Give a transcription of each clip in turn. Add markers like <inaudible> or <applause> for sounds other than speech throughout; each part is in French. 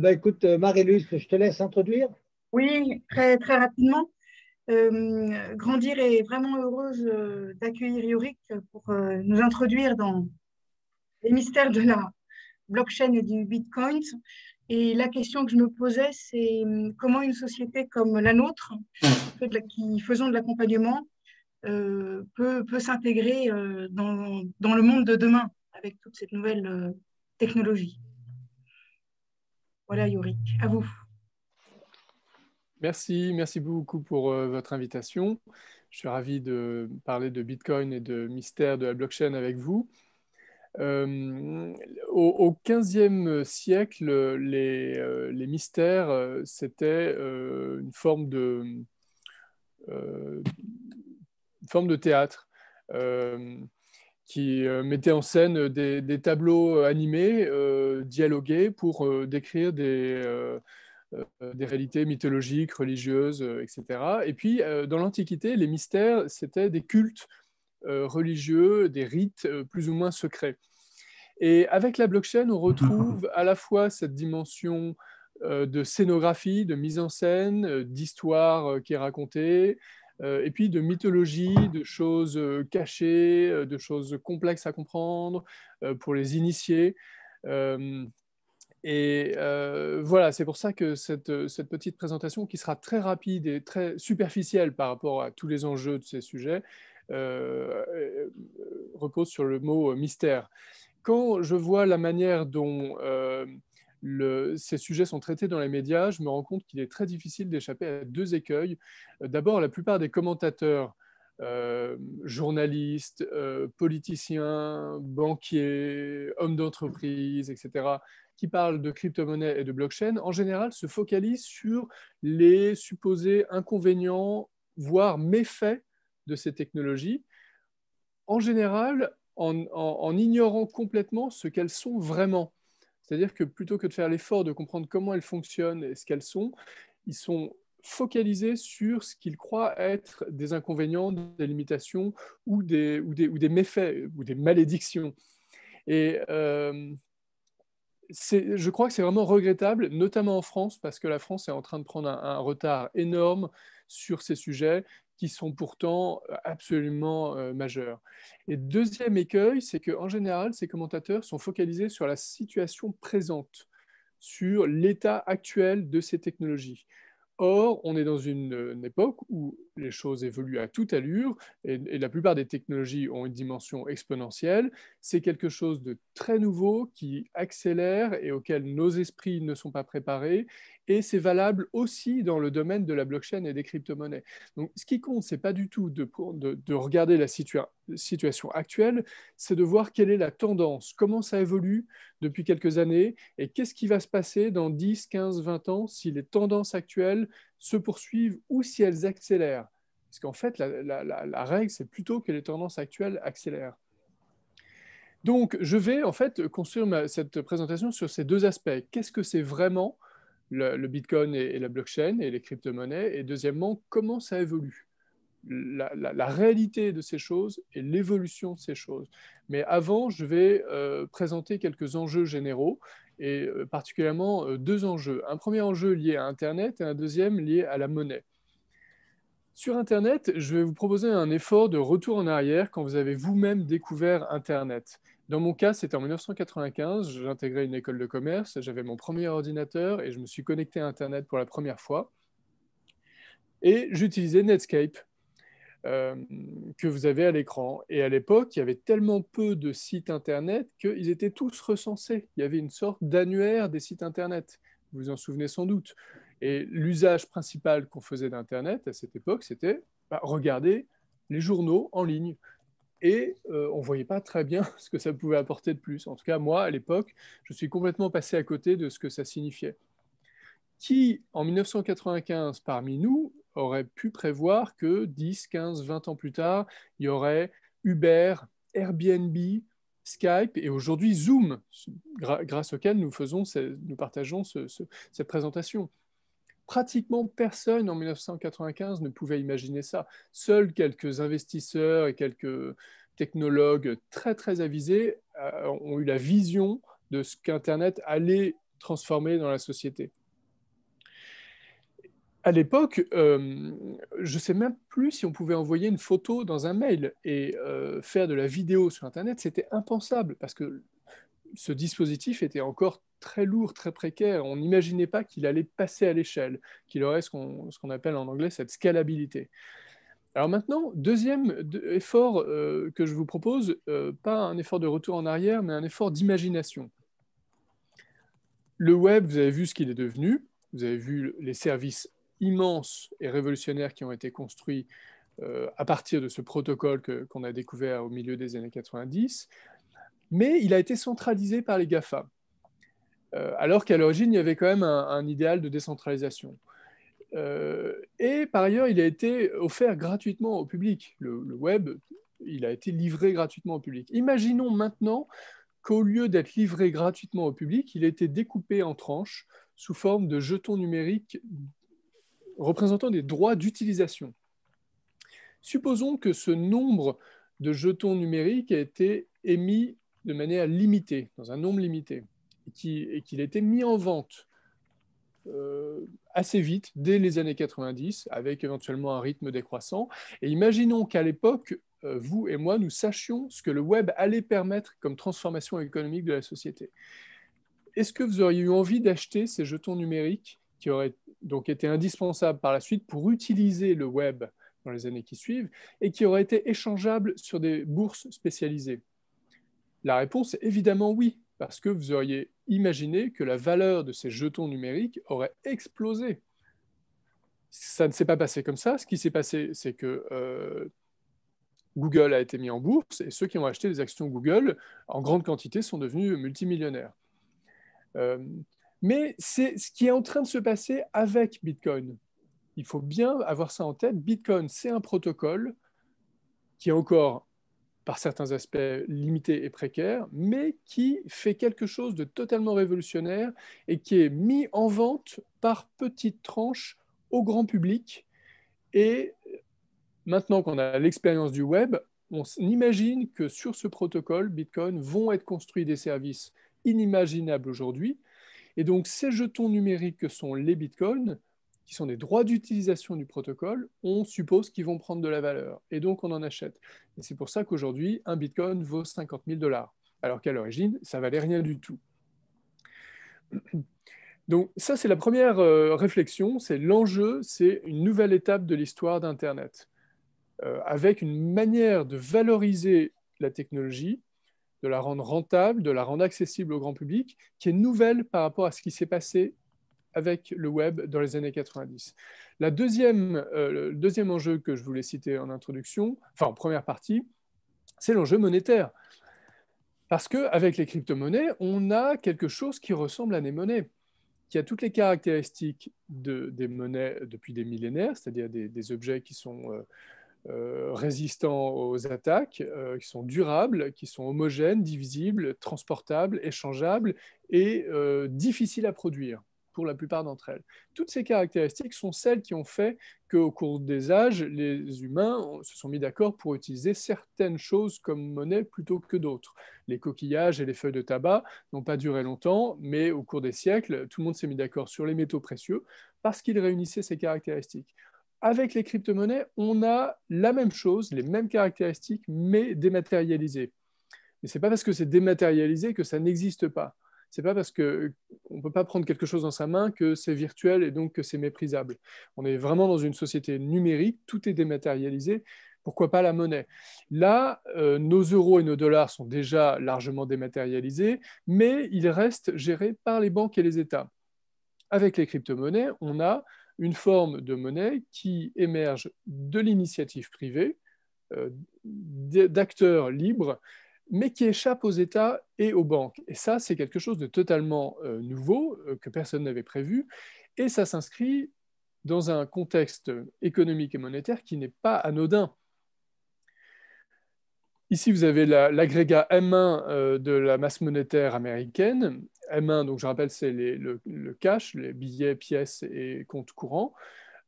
Ben, écoute, euh, Marie-Luce, je te laisse introduire. Oui, très, très rapidement. Euh, grandir est vraiment heureuse d'accueillir Yorick pour euh, nous introduire dans les mystères de la blockchain et du bitcoin. Et la question que je me posais, c'est comment une société comme la nôtre, qui faisons de l'accompagnement, peut, s'intégrer dans, le monde de demain avec toute cette nouvelle technologie. Voilà, Yorick, à vous. Merci, merci beaucoup pour euh, votre invitation. Je suis ravi de parler de Bitcoin et de mystère de la blockchain avec vous. Euh, au XVe siècle, les, euh, mystères, c'était une forme une forme de théâtre qui euh, mettait en scène euh, des, tableaux euh, animés, dialogués pour décrire des, des réalités mythologiques, religieuses, etc. Et puis, dans l'Antiquité, les mystères, c'était des cultes religieux, des rites plus ou moins secrets. Et avec la blockchain, on retrouve à la fois cette dimension de scénographie, de mise en scène, d'histoire qui est racontée, euh, et puis de mythologie, de choses euh, cachées, euh, de choses complexes à comprendre pour les initiés. et voilà, c'est pour ça que cette, cette, petite présentation, qui sera très rapide et très superficielle par rapport à tous les enjeux de ces sujets, repose sur le mot mystère. Quand je vois la manière dont ces sujets sont traités dans les médias, je me rends compte qu'il est très difficile d'échapper à deux écueils. Euh, d'abord, la plupart des commentateurs, euh, journalistes, euh, politiciens, banquiers, hommes d'entreprise, etc., qui parlent de crypto-monnaie et de blockchain, en général se focalisent sur les supposés inconvénients, voire méfaits de ces technologies. En général, en, ignorant complètement ce qu'elles sont vraiment. C'est-à-dire que plutôt que de faire l'effort de comprendre comment elles fonctionnent et ce qu'elles sont, ils sont focalisés sur ce qu'ils croient être des inconvénients, des limitations ou des, ou des, méfaits ou des malédictions. Et euh, je crois que c'est vraiment regrettable, notamment en France, parce que la France est en train de prendre un retard énorme sur ces sujets qui sont pourtant euh, absolument euh, majeurs. Et deuxième écueil, c'est qu'en général, ces commentateurs sont focalisés sur la situation présente, sur l'état actuel de ces technologies. Or, on est dans une, époque où les choses évoluent à toute allure et, et la plupart des technologies ont une dimension exponentielle. C'est quelque chose de très nouveau qui accélère et auquel nos esprits ne sont pas préparés et c'est valable aussi dans le domaine de la blockchain et des crypto-monnaies. Donc, ce qui compte, ce n'est pas du tout de, regarder la situation actuelle, c'est de voir quelle est la tendance, comment ça évolue depuis quelques années et qu'est-ce qui va se passer dans 10, 15, 20 ans si les tendances actuelles se poursuivent ou si elles accélèrent. Parce qu'en fait, la, règle, c'est plutôt que les tendances actuelles accélèrent. Donc, je vais en fait construire cette présentation sur ces deux aspects. Qu'est-ce que c'est vraiment le, Bitcoin et, la blockchain et les crypto-monnaies Et deuxièmement, comment ça évolue la, réalité de ces choses et l'évolution de ces choses. Mais avant, je vais euh, présenter quelques enjeux généraux et euh, particulièrement euh, deux enjeux. Un premier enjeu lié à Internet et un deuxième lié à la monnaie. Sur Internet, je vais vous proposer un effort de retour en arrière quand vous avez vous-même découvert Internet. Dans mon cas, c'était en 1995, j'intégrais une école de commerce, j'avais mon premier ordinateur et je me suis connecté à Internet pour la première fois. Et j'utilisais Netscape, euh, que vous avez à l'écran. Et à l'époque, il y avait tellement peu de sites Internet qu'ils étaient tous recensés. Il y avait une sorte d'annuaire des sites Internet. Vous vous en souvenez sans doute. Et l'usage principal qu'on faisait d'Internet à cette époque, c'était bah, regarder les journaux en ligne et euh, on ne voyait pas très bien <laughs> ce que ça pouvait apporter de plus. En tout cas, moi, à l'époque, je suis complètement passé à côté de ce que ça signifiait. Qui, en 1995, parmi nous, aurait pu prévoir que 10, 15, 20 ans plus tard, il y aurait Uber, Airbnb, Skype et aujourd'hui Zoom, grâce auquel nous, faisons, nous partageons cette présentation pratiquement personne en 1995 ne pouvait imaginer ça. Seuls quelques investisseurs et quelques technologues très très avisés euh, ont eu la vision de ce qu'Internet allait transformer dans la société. À l'époque, euh, je ne sais même plus si on pouvait envoyer une photo dans un mail et euh, faire de la vidéo sur Internet, c'était impensable parce que ce dispositif était encore très lourd, très précaire. On n'imaginait pas qu'il allait passer à l'échelle, qu'il aurait ce qu'on appelle en anglais cette scalabilité. Alors maintenant, deuxième effort euh, que je vous propose, euh, pas un effort de retour en arrière, mais un effort d'imagination. Le web, vous avez vu ce qu'il est devenu, vous avez vu les services immenses et révolutionnaires qui ont été construits euh, à partir de ce protocole qu'on a découvert au milieu des années 90 mais il a été centralisé par les GAFA, euh, alors qu'à l'origine, il y avait quand même un, idéal de décentralisation. Euh, et par ailleurs, il a été offert gratuitement au public. Le, web, il a été livré gratuitement au public. Imaginons maintenant qu'au lieu d'être livré gratuitement au public, il a été découpé en tranches sous forme de jetons numériques représentant des droits d'utilisation. Supposons que ce nombre de jetons numériques a été émis de manière limitée, dans un nombre limité, et qu'il a était mis en vente euh, assez vite, dès les années 90, avec éventuellement un rythme décroissant. Et imaginons qu'à l'époque, euh, vous et moi, nous sachions ce que le web allait permettre comme transformation économique de la société. Est-ce que vous auriez eu envie d'acheter ces jetons numériques qui auraient donc été indispensables par la suite pour utiliser le web dans les années qui suivent et qui auraient été échangeables sur des bourses spécialisées la réponse est évidemment oui, parce que vous auriez imaginé que la valeur de ces jetons numériques aurait explosé. Ça ne s'est pas passé comme ça. Ce qui s'est passé, c'est que euh, Google a été mis en bourse et ceux qui ont acheté des actions Google en grande quantité sont devenus multimillionnaires. Euh, mais c'est ce qui est en train de se passer avec Bitcoin. Il faut bien avoir ça en tête. Bitcoin, c'est un protocole qui est encore par certains aspects limités et précaires, mais qui fait quelque chose de totalement révolutionnaire et qui est mis en vente par petites tranches au grand public. Et maintenant qu'on a l'expérience du web, on imagine que sur ce protocole Bitcoin vont être construits des services inimaginables aujourd'hui. Et donc ces jetons numériques que sont les Bitcoins qui sont des droits d'utilisation du protocole, on suppose qu'ils vont prendre de la valeur. Et donc, on en achète. Et c'est pour ça qu'aujourd'hui, un bitcoin vaut 50 000 dollars. Alors qu'à l'origine, ça valait rien du tout. Donc, ça, c'est la première euh, réflexion. C'est l'enjeu, c'est une nouvelle étape de l'histoire d'Internet. Euh, avec une manière de valoriser la technologie, de la rendre rentable, de la rendre accessible au grand public, qui est nouvelle par rapport à ce qui s'est passé avec le web dans les années 90. La deuxième, euh, le deuxième enjeu que je voulais citer en introduction, enfin en première partie, c'est l'enjeu monétaire. Parce qu'avec les crypto-monnaies, on a quelque chose qui ressemble à des monnaies, qui a toutes les caractéristiques des monnaies depuis des millénaires, c'est-à-dire des, objets qui sont euh, euh, résistants aux attaques, qui sont durables, qui sont homogènes, divisibles, transportables, échangeables et difficiles à produire pour la plupart d'entre elles. Toutes ces caractéristiques sont celles qui ont fait qu'au cours des âges, les humains se sont mis d'accord pour utiliser certaines choses comme monnaie plutôt que d'autres. Les coquillages et les feuilles de tabac n'ont pas duré longtemps, mais au cours des siècles, tout le monde s'est mis d'accord sur les métaux précieux parce qu'ils réunissaient ces caractéristiques avec les cryptomonnaies, on a la même chose, les mêmes caractéristiques, mais dématérialisées. Mais ce n'est pas parce que c'est dématérialisé que ça n'existe pas. C'est pas parce que on peut pas prendre quelque chose dans sa main que c'est virtuel et donc que c'est méprisable. On est vraiment dans une société numérique, tout est dématérialisé. Pourquoi pas la monnaie Là, euh, nos euros et nos dollars sont déjà largement dématérialisés, mais ils restent gérés par les banques et les États. Avec les crypto-monnaies, on a une forme de monnaie qui émerge de l'initiative privée, euh, d'acteurs libres mais qui échappe aux États et aux banques. Et ça, c'est quelque chose de totalement euh, nouveau, euh, que personne n'avait prévu, et ça s'inscrit dans un contexte économique et monétaire qui n'est pas anodin. Ici, vous avez l'agrégat M1 euh, de la masse monétaire américaine. M1, donc je rappelle, c'est le, cash, les billets, pièces et comptes courants.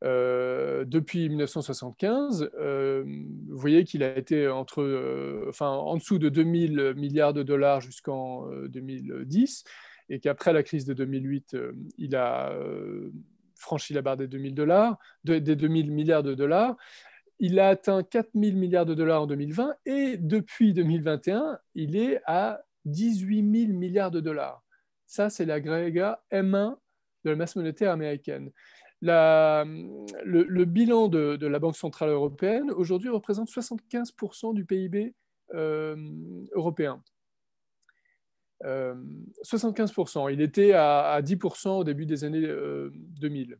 Euh, depuis 1975, euh, vous voyez qu'il a été entre, euh, enfin, en dessous de 2000 milliards de dollars jusqu'en 2010, et qu'après la crise de 2008, il a franchi la barre des 2000 dollars, des 2000 milliards de dollars. Il a atteint 4000 milliards de dollars en 2020, et depuis 2021, il est à 18 000 milliards de dollars. Ça, c'est l'agrégat M1 de la masse monétaire américaine. La, le, bilan de, la Banque Centrale Européenne aujourd'hui représente 75% du PIB euh, européen. 75%, euh, il était à, 10% au début des années 2000.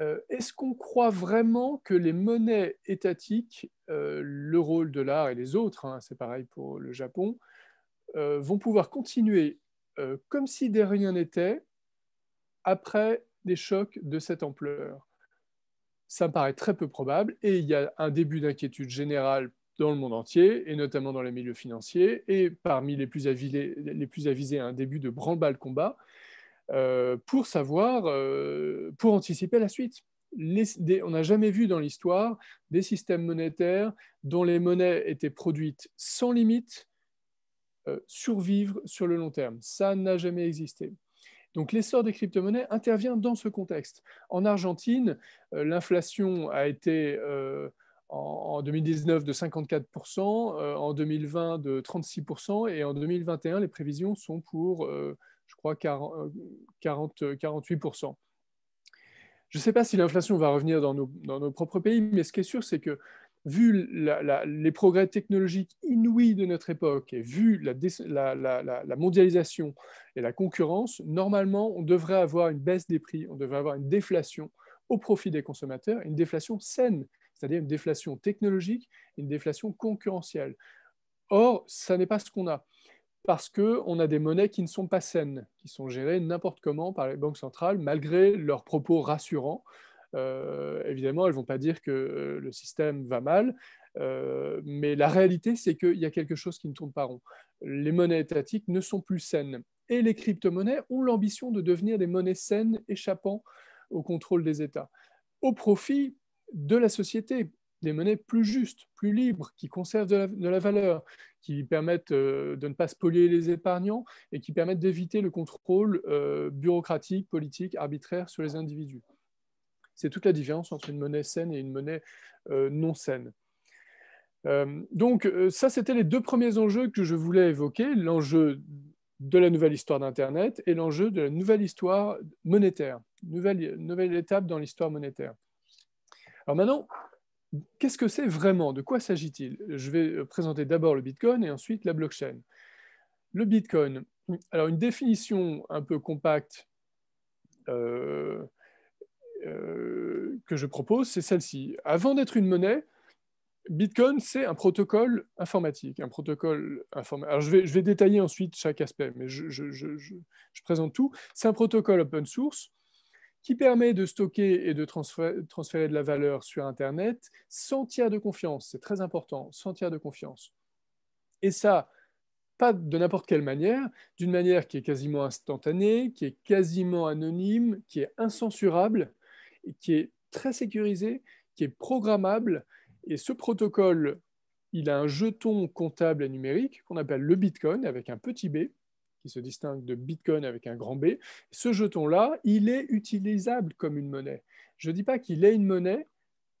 Euh, est-ce qu'on croit vraiment que les monnaies étatiques, le rôle de l'art et les autres, hein, c'est pareil pour le Japon, vont pouvoir continuer comme si de rien n'était après des chocs de cette ampleur Ça me paraît très peu probable et il y a un début d'inquiétude générale dans le monde entier et notamment dans les milieux financiers et parmi les plus, les plus avisés un début de branle-bas combat euh, pour savoir, euh, pour anticiper la suite. on n'a jamais vu dans l'histoire des systèmes monétaires dont les monnaies étaient produites sans limite euh, survivre sur le long terme. Ça n'a jamais existé. Donc l'essor des crypto-monnaies intervient dans ce contexte. En Argentine, euh, l'inflation a été euh, en 2019 de 54%, euh, en 2020 de 36%, et en 2021, les prévisions sont pour, je crois, 48%. Je ne sais pas si l'inflation va revenir dans nos, propres pays, mais ce qui est sûr, c'est que vu les progrès technologiques inouïs de notre époque et vu la, mondialisation et la concurrence, normalement, on devrait avoir une baisse des prix, on devrait avoir une déflation au profit des consommateurs, une déflation saine, c'est-à-dire une déflation technologique, une déflation concurrentielle. Or, ça n'est pas ce qu'on a, parce qu'on a des monnaies qui ne sont pas saines, qui sont gérées n'importe comment par les banques centrales, malgré leurs propos rassurants. Euh, évidemment, elles ne vont pas dire que euh, le système va mal, euh, mais la réalité, c'est qu'il y a quelque chose qui ne tourne pas rond. Les monnaies étatiques ne sont plus saines. Et les crypto-monnaies ont l'ambition de devenir des monnaies saines échappant au contrôle des États, au profit de la société, des monnaies plus justes, plus libres, qui conservent de la, valeur, qui permettent de ne pas spolier les épargnants et qui permettent d'éviter le contrôle bureaucratique, politique, arbitraire sur les individus. C'est toute la différence entre une monnaie saine et une monnaie euh, non saine. Euh, donc euh, ça, c'était les deux premiers enjeux que je voulais évoquer, l'enjeu de la nouvelle histoire d'Internet et l'enjeu de la nouvelle histoire monétaire, nouvelle, étape dans l'histoire monétaire. Alors maintenant, qu'est-ce que c'est vraiment De quoi s'agit-il Je vais présenter d'abord le Bitcoin et ensuite la blockchain. Le Bitcoin, alors une définition un peu compacte, euh, que je propose, c'est celle-ci. Avant d'être une monnaie, Bitcoin, c'est un protocole informatique. Un protocole informatique. Alors, je vais, détailler ensuite chaque aspect, mais je, je présente tout. C'est un protocole open source qui permet de stocker et de transférer de la valeur sur Internet sans tiers de confiance. C'est très important, sans tiers de confiance. Et ça, pas de n'importe quelle manière, d'une manière qui est quasiment instantanée, qui est quasiment anonyme, qui est incensurable qui est très sécurisé, qui est programmable. Et ce protocole, il a un jeton comptable et numérique qu'on appelle le Bitcoin avec un petit b, qui se distingue de Bitcoin avec un grand B. Ce jeton-là, il est utilisable comme une monnaie. Je ne dis pas qu'il est une monnaie,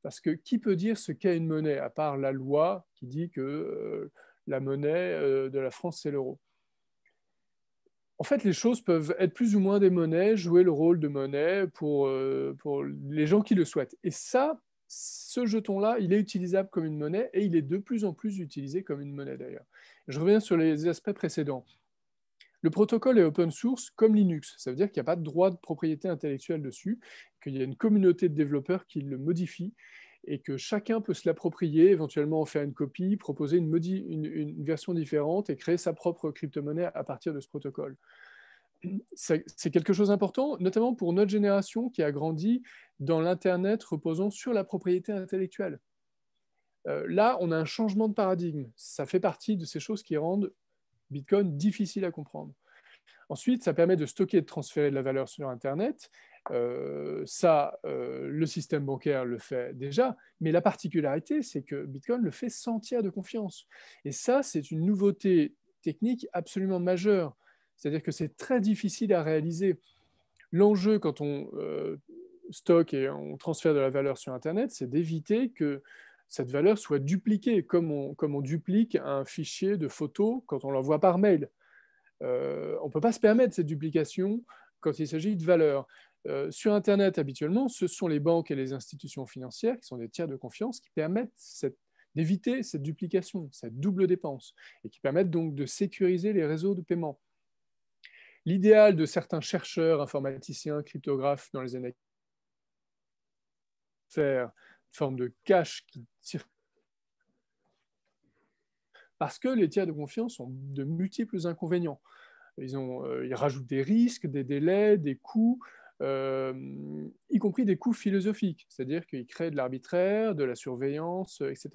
parce que qui peut dire ce qu'est une monnaie, à part la loi qui dit que euh, la monnaie euh, de la France, c'est l'euro en fait, les choses peuvent être plus ou moins des monnaies, jouer le rôle de monnaie euh, pour, les gens qui le souhaitent. Et ça, ce jeton-là, il est utilisable comme une monnaie et il est de plus en plus utilisé comme une monnaie d'ailleurs. Je reviens sur les aspects précédents. Le protocole est open source comme Linux. Ça veut dire qu'il n'y a pas de droit de propriété intellectuelle dessus, qu'il y a une communauté de développeurs qui le modifie et que chacun peut se l'approprier, éventuellement en faire une copie, proposer une, version différente et créer sa propre crypto-monnaie à partir de ce protocole. C'est quelque chose d'important, notamment pour notre génération qui a grandi dans l'Internet reposant sur la propriété intellectuelle. Euh, là, on a un changement de paradigme. Ça fait partie de ces choses qui rendent Bitcoin difficile à comprendre. Ensuite, ça permet de stocker et de transférer de la valeur sur Internet. Euh, ça, euh, le système bancaire le fait déjà, mais la particularité, c'est que Bitcoin le fait sans tiers de confiance. Et ça, c'est une nouveauté technique absolument majeure. C'est-à-dire que c'est très difficile à réaliser. L'enjeu quand on euh, stocke et on transfère de la valeur sur Internet, c'est d'éviter que cette valeur soit dupliquée, comme on, comme on duplique un fichier de photos quand on l'envoie par mail. on ne peut pas se permettre cette duplication quand il s'agit de valeur. Euh, sur Internet, habituellement, ce sont les banques et les institutions financières qui sont des tiers de confiance qui permettent d'éviter cette duplication, cette double dépense, et qui permettent donc de sécuriser les réseaux de paiement. L'idéal de certains chercheurs, informaticiens, cryptographes dans les années faire une forme de cash qui circule parce que les tiers de confiance ont de multiples inconvénients. ils, euh, rajoutent des risques, des délais, des coûts, euh, y compris des coûts philosophiques, c'est-à-dire qu'ils créent de l'arbitraire, de la surveillance, euh, etc.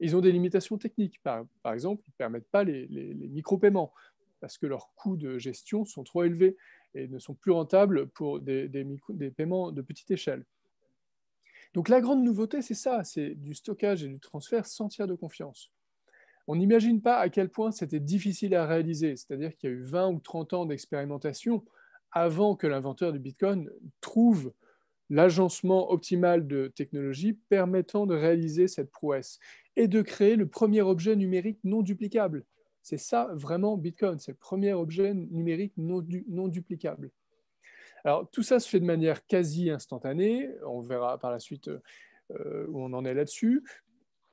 ils ont des limitations techniques. Par, exemple, ils ne permettent pas les, les, micro-paiements parce que leurs coûts de gestion sont trop élevés et ne sont plus rentables pour des, des, des paiements de petite échelle. Donc la grande nouveauté, c'est ça, c'est du stockage et du transfert sans tiers de confiance. On n'imagine pas à quel point c'était difficile à réaliser, c'est-à-dire qu'il y a eu 20 ou 30 ans d'expérimentation avant que l'inventeur du Bitcoin trouve l'agencement optimal de technologie permettant de réaliser cette prouesse et de créer le premier objet numérique non duplicable. C'est ça vraiment Bitcoin, c'est le premier objet numérique non, duplicable. Alors tout ça se fait de manière quasi instantanée, on verra par la suite euh, où on en est là-dessus.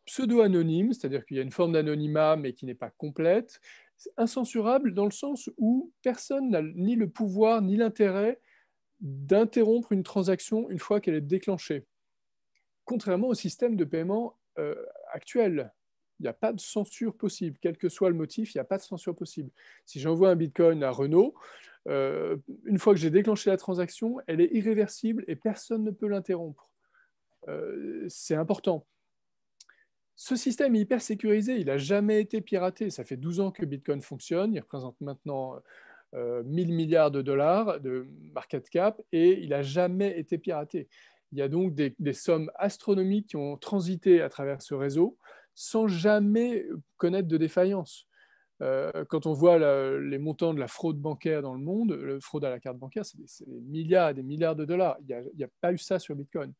Pseudo-anonyme, c'est-à-dire qu'il y a une forme d'anonymat mais qui n'est pas complète incensurable dans le sens où personne n'a ni le pouvoir ni l'intérêt d'interrompre une transaction une fois qu'elle est déclenchée. Contrairement au système de paiement euh, actuel, il n'y a pas de censure possible. Quel que soit le motif, il n'y a pas de censure possible. Si j'envoie un Bitcoin à Renault, euh, une fois que j'ai déclenché la transaction, elle est irréversible et personne ne peut l'interrompre. Euh, c'est important. Ce système est hyper sécurisé, il n'a jamais été piraté. Ça fait 12 ans que Bitcoin fonctionne, il représente maintenant euh, 1000 milliards de dollars de market cap et il n'a jamais été piraté. Il y a donc des, sommes astronomiques qui ont transité à travers ce réseau sans jamais connaître de défaillance. Euh, quand on voit les montants de la fraude bancaire dans le monde, la fraude à la carte bancaire, c'est des, milliards et des milliards de dollars. Il n'y a, a, pas eu ça sur Bitcoin.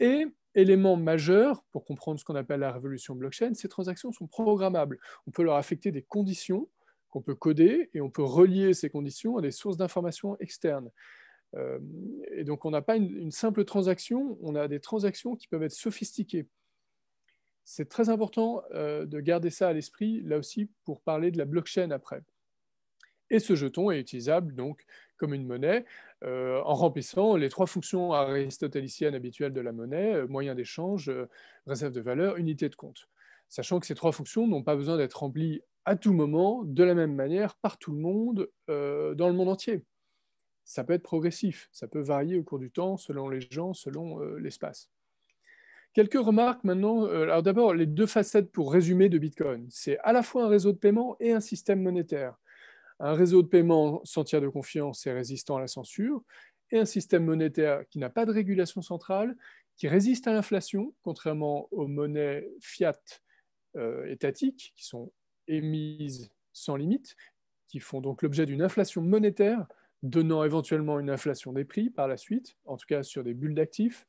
Et élément majeur pour comprendre ce qu'on appelle la révolution blockchain, ces transactions sont programmables. On peut leur affecter des conditions qu'on peut coder et on peut relier ces conditions à des sources d'informations externes. Euh, et donc on n'a pas une, simple transaction, on a des transactions qui peuvent être sophistiquées. C'est très important euh, de garder ça à l'esprit, là aussi, pour parler de la blockchain après. Et ce jeton est utilisable donc comme une monnaie euh, en remplissant les trois fonctions aristotéliciennes habituelles de la monnaie, euh, moyen d'échange, euh, réserve de valeur, unité de compte. Sachant que ces trois fonctions n'ont pas besoin d'être remplies à tout moment, de la même manière, par tout le monde, dans le monde entier. Ça peut être progressif, ça peut varier au cours du temps, selon les gens, selon l'espace. Quelques remarques maintenant. Alors d'abord, les deux facettes pour résumer de Bitcoin. C'est à la fois un réseau de paiement et un système monétaire un réseau de paiement sans tiers de confiance et résistant à la censure, et un système monétaire qui n'a pas de régulation centrale, qui résiste à l'inflation, contrairement aux monnaies fiat euh, étatiques, qui sont émises sans limite, qui font donc l'objet d'une inflation monétaire, donnant éventuellement une inflation des prix par la suite, en tout cas sur des bulles d'actifs.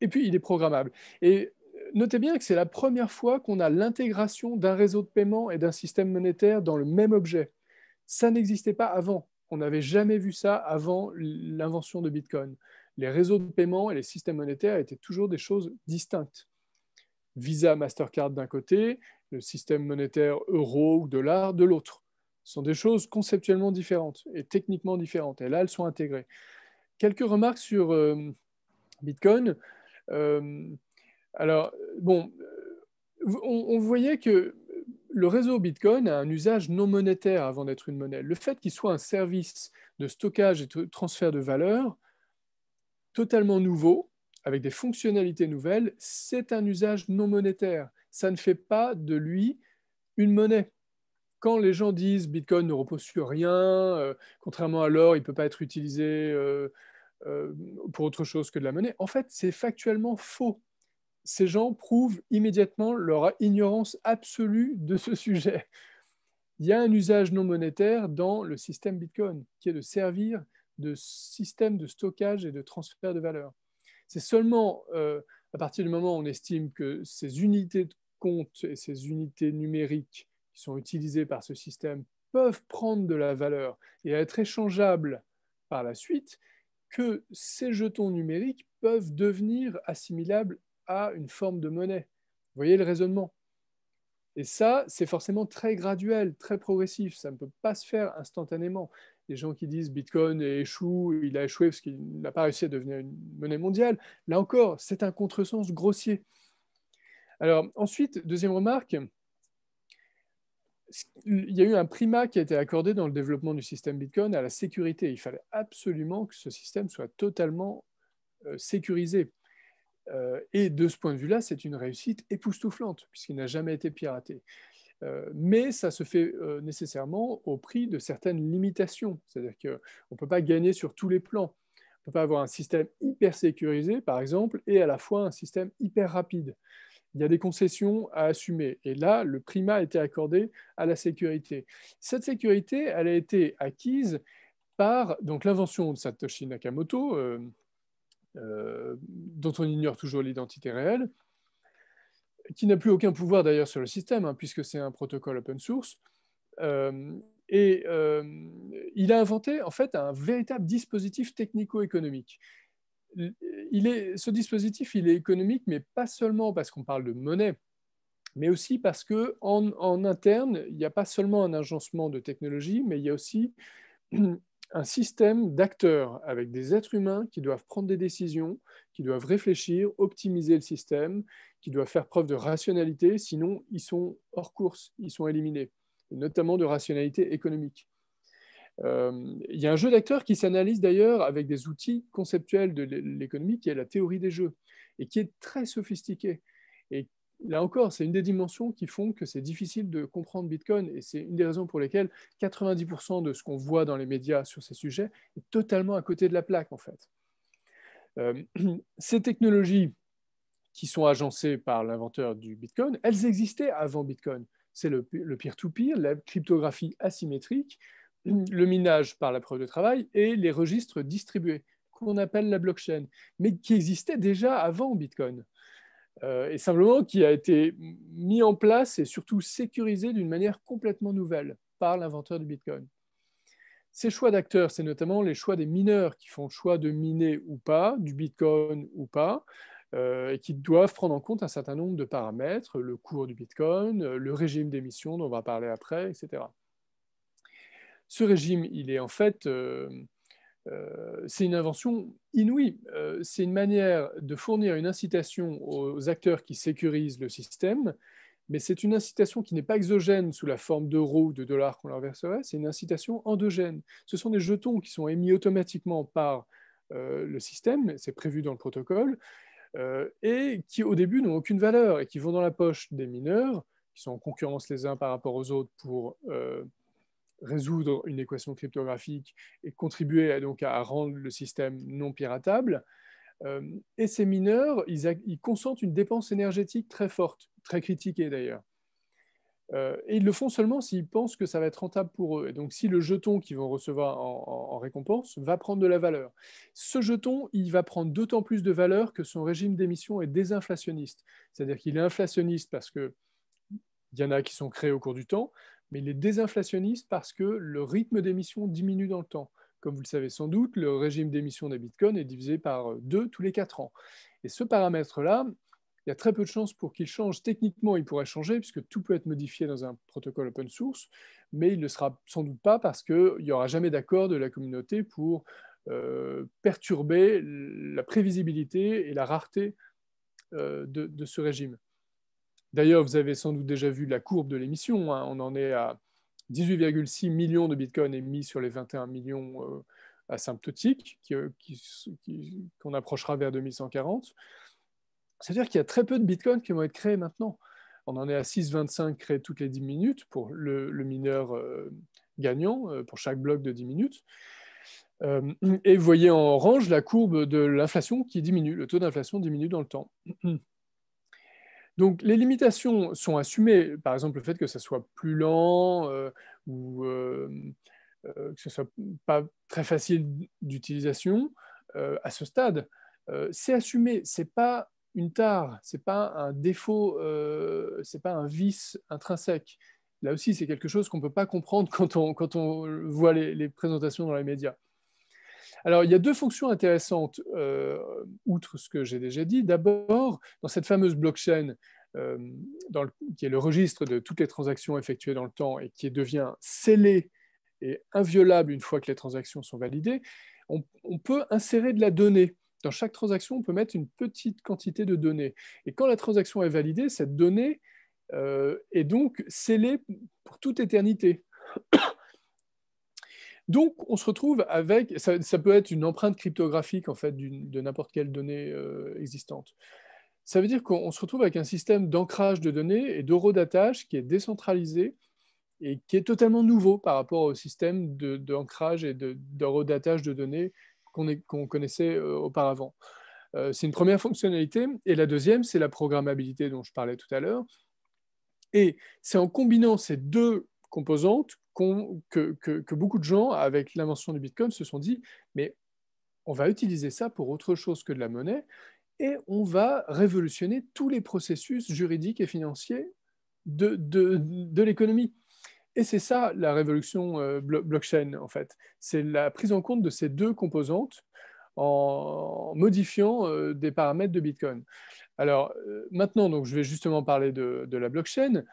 Et puis, il est programmable. Et euh, notez bien que c'est la première fois qu'on a l'intégration d'un réseau de paiement et d'un système monétaire dans le même objet. Ça n'existait pas avant. On n'avait jamais vu ça avant l'invention de Bitcoin. Les réseaux de paiement et les systèmes monétaires étaient toujours des choses distinctes. Visa, Mastercard d'un côté, le système monétaire euro ou dollar de l'autre. Ce sont des choses conceptuellement différentes et techniquement différentes. Et là, elles sont intégrées. Quelques remarques sur euh, Bitcoin. Euh, alors, bon, euh, on voyait que le réseau Bitcoin a un usage non monétaire avant d'être une monnaie. Le fait qu'il soit un service de stockage et de transfert de valeur totalement nouveau, avec des fonctionnalités nouvelles, c'est un usage non monétaire. Ça ne fait pas de lui une monnaie. Quand les gens disent Bitcoin ne repose sur rien, euh, contrairement à l'or, il ne peut pas être utilisé euh, euh, pour autre chose que de la monnaie, en fait, c'est factuellement faux ces gens prouvent immédiatement leur ignorance absolue de ce sujet. Il y a un usage non monétaire dans le système Bitcoin, qui est de servir de système de stockage et de transfert de valeur. C'est seulement euh, à partir du moment où on estime que ces unités de compte et ces unités numériques qui sont utilisées par ce système peuvent prendre de la valeur et être échangeables par la suite, que ces jetons numériques peuvent devenir assimilables à une forme de monnaie. Vous voyez le raisonnement Et ça, c'est forcément très graduel, très progressif. Ça ne peut pas se faire instantanément. Les gens qui disent Bitcoin échoue, il a échoué parce qu'il n'a pas réussi à devenir une monnaie mondiale, là encore, c'est un contresens grossier. Alors ensuite, deuxième remarque, il y a eu un primat qui a été accordé dans le développement du système Bitcoin à la sécurité. Il fallait absolument que ce système soit totalement euh, sécurisé. Euh, et de ce point de vue-là, c'est une réussite époustouflante, puisqu'il n'a jamais été piraté. Euh, mais ça se fait euh, nécessairement au prix de certaines limitations, c'est-à-dire qu'on ne peut pas gagner sur tous les plans. On ne peut pas avoir un système hyper sécurisé, par exemple, et à la fois un système hyper rapide. Il y a des concessions à assumer. Et là, le primat a été accordé à la sécurité. Cette sécurité, elle a été acquise par l'invention de Satoshi Nakamoto, euh, dont on ignore toujours l'identité réelle, qui n'a plus aucun pouvoir d'ailleurs sur le système, hein, puisque c'est un protocole open source. Euh, et euh, il a inventé en fait un véritable dispositif technico-économique. Il est, ce dispositif, il est économique, mais pas seulement parce qu'on parle de monnaie, mais aussi parce que en, interne, il n'y a pas seulement un agencement de technologie, mais il y a aussi un système d'acteurs avec des êtres humains qui doivent prendre des décisions, qui doivent réfléchir, optimiser le système, qui doivent faire preuve de rationalité, sinon ils sont hors course, ils sont éliminés, notamment de rationalité économique. Euh, il y a un jeu d'acteurs qui s'analyse d'ailleurs avec des outils conceptuels de l'économie, qui est la théorie des jeux, et qui est très sophistiqué, et là encore, c'est une des dimensions qui font que c'est difficile de comprendre Bitcoin et c'est une des raisons pour lesquelles 90% de ce qu'on voit dans les médias sur ces sujets est totalement à côté de la plaque en fait. Euh, <clears throat> ces technologies qui sont agencées par l'inventeur du Bitcoin, elles existaient avant Bitcoin. C'est le peer to -peer, la cryptographie asymétrique, <clears throat> le minage par la preuve de travail et les registres distribués qu'on appelle la blockchain, mais qui existaient déjà avant Bitcoin. Euh, et simplement qui a été mis en place et surtout sécurisé d'une manière complètement nouvelle par l'inventeur du Bitcoin. Ces choix d'acteurs, c'est notamment les choix des mineurs qui font le choix de miner ou pas, du Bitcoin ou pas, euh, et qui doivent prendre en compte un certain nombre de paramètres, le cours du Bitcoin, le régime d'émission dont on va parler après, etc. Ce régime, il est en fait euh, euh, c'est une invention inouïe. Euh, c'est une manière de fournir une incitation aux acteurs qui sécurisent le système, mais c'est une incitation qui n'est pas exogène sous la forme d'euros ou de dollars qu'on leur verserait, c'est une incitation endogène. Ce sont des jetons qui sont émis automatiquement par euh, le système, c'est prévu dans le protocole, et qui au début n'ont aucune valeur et qui vont dans la poche des mineurs, qui sont en concurrence les uns par rapport aux autres pour résoudre une équation cryptographique et contribuer à, donc à rendre le système non piratable. Euh, et ces mineurs, ils, consentent une dépense énergétique très forte, très critiquée d'ailleurs. Euh, et ils le font seulement s'ils pensent que ça va être rentable pour eux. Et donc si le jeton qu'ils vont recevoir en, récompense va prendre de la valeur. Ce jeton, il va prendre d'autant plus de valeur que son régime d'émission est désinflationniste. C'est-à-dire qu'il est inflationniste parce qu'il y en a qui sont créés au cours du temps, mais il est désinflationniste parce que le rythme d'émission diminue dans le temps. Comme vous le savez sans doute, le régime d'émission des bitcoins est divisé par euh, deux tous les quatre ans. Et ce paramètre-là, il y a très peu de chances pour qu'il change. Techniquement, il pourrait changer puisque tout peut être modifié dans un protocole open source, mais il ne le sera sans doute pas parce qu'il n'y aura jamais d'accord de la communauté pour euh, perturber la prévisibilité et la rareté euh, de ce régime. D'ailleurs, vous avez sans doute déjà vu la courbe de l'émission. Hein. On en est à 18,6 millions de bitcoins émis sur les 21 millions euh, asymptotiques euh, qu'on approchera vers 2140. C'est-à-dire qu'il y a très peu de bitcoins qui vont être créés maintenant. On en est à 6,25 créés toutes les 10 minutes pour le, mineur euh, gagnant, pour chaque bloc de 10 minutes. et vous voyez en orange la courbe de l'inflation qui diminue, le taux d'inflation diminue dans le temps. Donc les limitations sont assumées, par exemple le fait que ça soit plus lent euh, ou euh, que ce ne soit pas très facile d'utilisation euh, à ce stade. c'est assumé, c'est pas une tare, c'est pas un défaut, c'est pas un vice intrinsèque. Là aussi, c'est quelque chose qu'on ne peut pas comprendre <laughs> quand on, voit les présentations dans les médias. Alors, il y a deux fonctions intéressantes, euh, outre ce que j'ai déjà dit. D'abord, dans cette fameuse blockchain, euh, qui est le registre de toutes les transactions effectuées dans le temps et qui devient scellé et inviolable une fois que les transactions sont validées, on, peut insérer de la donnée. Dans chaque transaction, on peut mettre une petite quantité de données. Et quand la transaction est validée, cette donnée euh, est donc scellée pour toute éternité. Donc, on se retrouve avec, ça, peut être une empreinte cryptographique en fait de n'importe quelle donnée euh, existante. Ça veut dire qu'on se retrouve avec un système d'ancrage de données et d'eurodatage qui est décentralisé et qui est totalement nouveau par rapport au système d'ancrage et d'eurodatage de, de données qu'on connaissait euh, auparavant. Euh, c'est une première fonctionnalité. Et la deuxième, c'est la programmabilité dont je parlais tout à l'heure. Et c'est en combinant ces deux composantes que, beaucoup de gens, avec l'invention du Bitcoin, se sont dit, mais on va utiliser ça pour autre chose que de la monnaie, et on va révolutionner tous les processus juridiques et financiers de, de, l'économie. Et c'est ça la révolution euh, blockchain, en fait. C'est la prise en compte de ces deux composantes en modifiant euh, des paramètres de Bitcoin. Alors euh, maintenant, donc, je vais justement parler de, de la blockchain.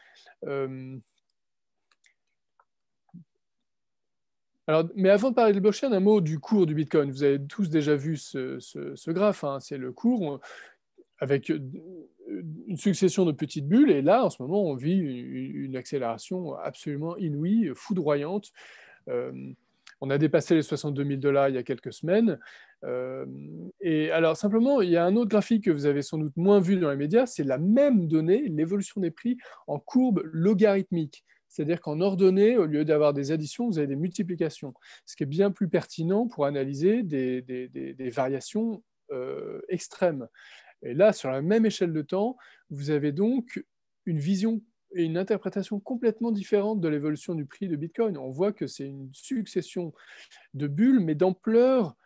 mais avant de parler de blockchain, un mot du cours du Bitcoin. Vous avez tous déjà vu ce, graphe, hein. c'est le cours avec euh, une succession de petites bulles. Et là, en ce moment, on vit une accélération absolument inouïe, foudroyante. Euh, on a dépassé les 62 000 dollars il y a quelques semaines. Euh, et alors, simplement, il y a un autre graphique que vous avez sans doute moins vu dans les médias, c'est la même donnée, l'évolution des prix en courbe logarithmique. C'est-à-dire qu'en ordonnée, au lieu d'avoir des additions, vous avez des multiplications, ce qui est bien plus pertinent pour analyser des, variations euh, extrêmes. Et là, sur la même échelle de temps, vous avez donc une vision et une interprétation complètement différente de l'évolution du prix de Bitcoin. On voit que c'est une succession de bulles, mais d'ampleur.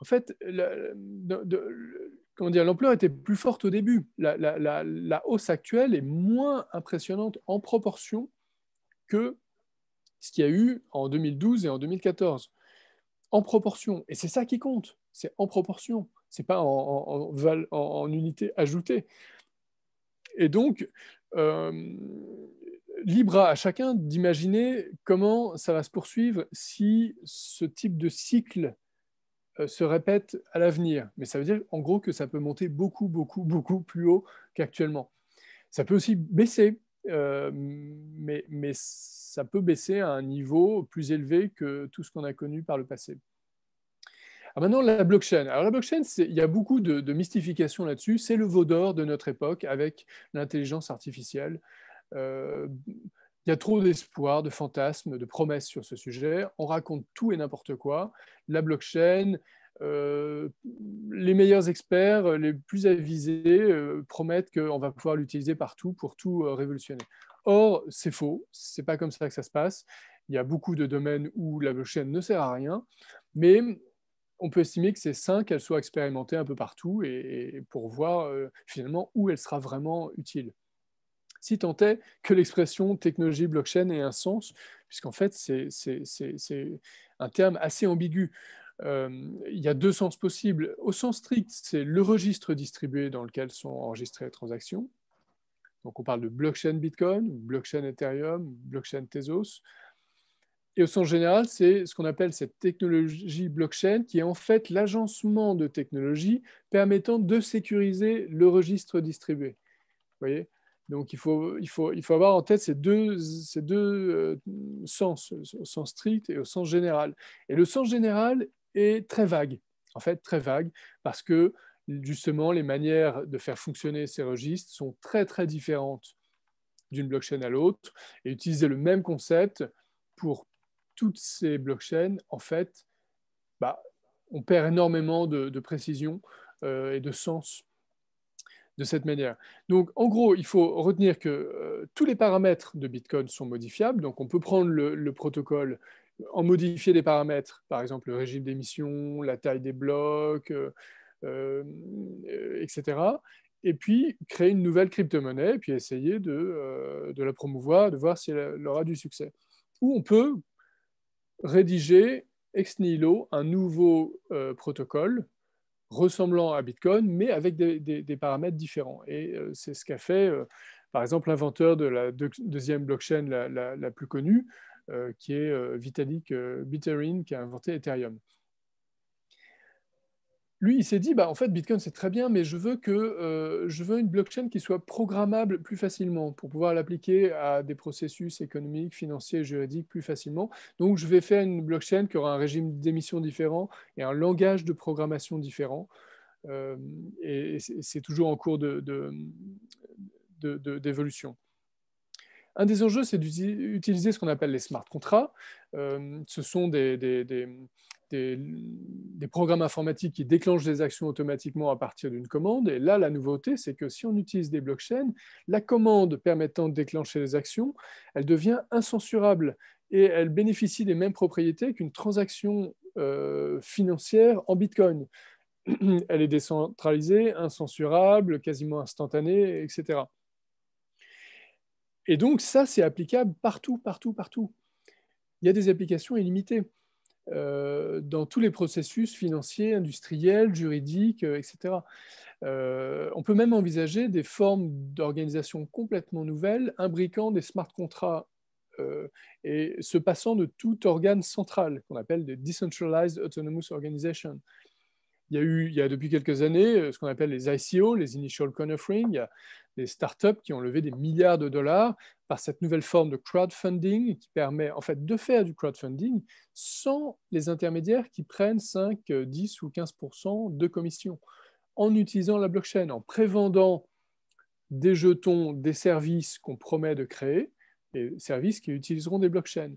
En fait, l'ampleur était plus forte au début. la, hausse actuelle est moins impressionnante en proportion que ce qu'il y a eu en 2012 et en 2014. En proportion, et c'est ça qui compte, c'est en proportion, c'est pas en, unité ajoutée. Et donc, euh, libre à chacun d'imaginer comment ça va se poursuivre si ce type de cycle euh, se répète à l'avenir. Mais ça veut dire en gros que ça peut monter beaucoup, beaucoup, beaucoup plus haut qu'actuellement. Ça peut aussi baisser, euh, mais, ça peut baisser à un niveau plus élevé que tout ce qu'on a connu par le passé. Ah, maintenant, la blockchain. Alors la blockchain, il y a beaucoup de, mystifications mystification là-dessus. C'est le veau d'or de notre époque avec l'intelligence artificielle. Euh, il y a trop d'espoir, de fantasmes, de promesses sur ce sujet. On raconte tout et n'importe quoi. La blockchain, euh, les meilleurs experts, euh, les plus avisés, euh, promettent qu'on va pouvoir l'utiliser partout pour tout révolutionner. Or, c'est faux, c'est pas comme ça que ça se passe. Il y a beaucoup de domaines où la blockchain ne sert à rien, mais on peut estimer que c'est sain qu'elle soit expérimentée un peu partout et, pour voir finalement où elle sera vraiment utile. Si tant est que l'expression technologie blockchain ait un sens, puisqu'en fait, c'est un terme assez ambigu euh, il y a deux sens possibles. Au sens strict, c'est le registre distribué dans lequel sont enregistrées les transactions. Donc on parle de blockchain Bitcoin, blockchain Ethereum, blockchain Tezos. Et au sens général, c'est ce qu'on appelle cette technologie blockchain, qui est en fait l'agencement de technologies permettant de sécuriser le registre distribué. Vous voyez Donc il faut, il, faut, il faut, avoir en tête ces ces deux, euh, sens, au sens strict et au sens général. Et le sens général, et très vague. En fait, très vague, parce que justement, les manières de faire fonctionner ces registres sont très, très différentes d'une blockchain à l'autre. Et utiliser le même concept pour toutes ces blockchains, en fait, bah, on perd énormément de, précision euh, et de sens de cette manière. Donc, en gros, il faut retenir que euh, tous les paramètres de Bitcoin sont modifiables. Donc, on peut prendre le, le protocole en modifier des paramètres, par exemple le régime d'émission, la taille des blocs, euh, euh, etc. Et puis créer une nouvelle crypto-monnaie, puis essayer de, euh, la promouvoir, de voir si elle aura du succès. Ou on peut rédiger ex nihilo un nouveau protocole ressemblant à Bitcoin, mais avec des, paramètres différents. Et c'est ce qu'a fait, par exemple, l'inventeur de la deuxième blockchain la plus connue, euh, qui est euh, Vitalik euh, Buterin, qui a inventé Ethereum lui, il s'est dit, bah, en fait, Bitcoin, c'est très bien, mais je veux, que, je veux une blockchain qui soit programmable plus facilement pour pouvoir l'appliquer à des processus économiques, financiers, juridiques plus facilement. Donc, je vais faire une blockchain qui aura un régime d'émission différent et un langage de programmation différent. et c'est toujours en cours d'évolution. Un des enjeux, c'est d'utiliser ce qu'on appelle les smart contrats. Euh, ce sont des, programmes informatiques qui déclenchent des actions automatiquement à partir d'une commande. Et là, la nouveauté, c'est que si on utilise des blockchains, la commande permettant de déclencher les actions, elle devient incensurable et elle bénéficie des mêmes propriétés qu'une transaction euh, financière en Bitcoin. <clears throat> Elle est décentralisée, incensurable, quasiment instantanée, etc. Et donc, ça, c'est applicable partout, partout, partout. Il y a des applications illimitées euh, dans tous les processus financiers, industriels, juridiques, euh, etc. Euh, on peut même envisager des formes d'organisation complètement nouvelles, imbriquant des smart contrats et se passant de tout organe central qu'on appelle des Decentralized Autonomous Organization, il y a eu, il y a depuis quelques années, euh, ce qu'on appelle les ICO, les Initial Coin Offering, des startups qui ont levé des milliards de dollars par cette nouvelle forme de crowdfunding qui permet en fait de faire du crowdfunding sans les intermédiaires qui prennent 5, 10 euh, ou 15 de commission en utilisant la blockchain, en prévendant des jetons, des services qu'on promet de créer, des services qui utiliseront des blockchains.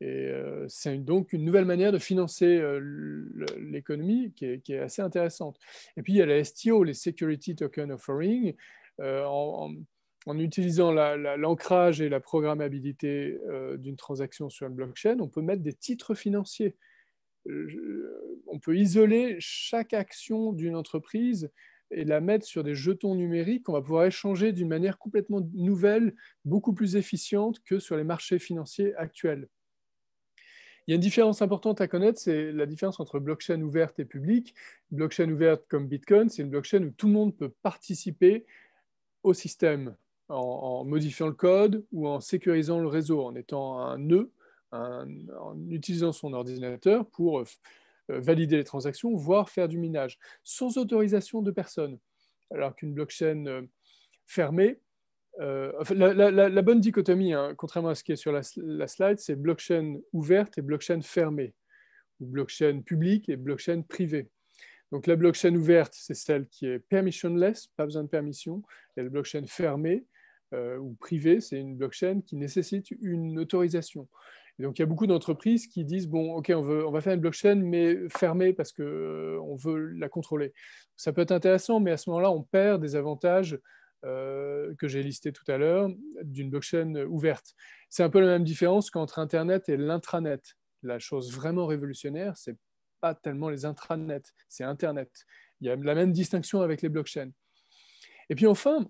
Et euh, c'est donc une nouvelle manière de financer euh, l'économie qui, est assez intéressante. Et puis il y a la STO, les Security Token Offering, euh, en, utilisant l'ancrage et la programmabilité d'une transaction sur une blockchain, on peut mettre des titres financiers. on peut isoler chaque action d'une entreprise et la mettre sur des jetons numériques qu'on va pouvoir échanger d'une manière complètement nouvelle, beaucoup plus efficiente que sur les marchés financiers actuels. Il y a une différence importante à connaître, c'est la différence entre blockchain ouverte et publique. Une blockchain ouverte comme Bitcoin, c'est une blockchain où tout le monde peut participer au système en, modifiant le code ou en sécurisant le réseau, en étant un nœud, en utilisant son ordinateur pour euh, euh, valider les transactions, voire faire du minage, sans autorisation de personne. Alors qu'une blockchain euh, fermée, euh, la, bonne dichotomie, hein, contrairement à ce qui est sur la, slide, c'est blockchain ouverte et blockchain fermée, ou blockchain publique et blockchain privée. Donc la blockchain ouverte, c'est celle qui est permissionless, pas besoin de permission, et la blockchain fermée euh, ou privée, c'est une blockchain qui nécessite une autorisation. donc il y a beaucoup d'entreprises qui disent bon, ok, on, va faire une blockchain, mais fermée parce qu'on euh, veut la contrôler. Ça peut être intéressant, mais à ce moment-là, on perd des avantages euh, que j'ai listé tout à l'heure, d'une blockchain ouverte. C'est un peu la même différence qu'entre Internet et l'intranet. La chose vraiment révolutionnaire, c'est pas tellement les intranets, c'est Internet. Il y a la même distinction avec les blockchains. Et puis enfin,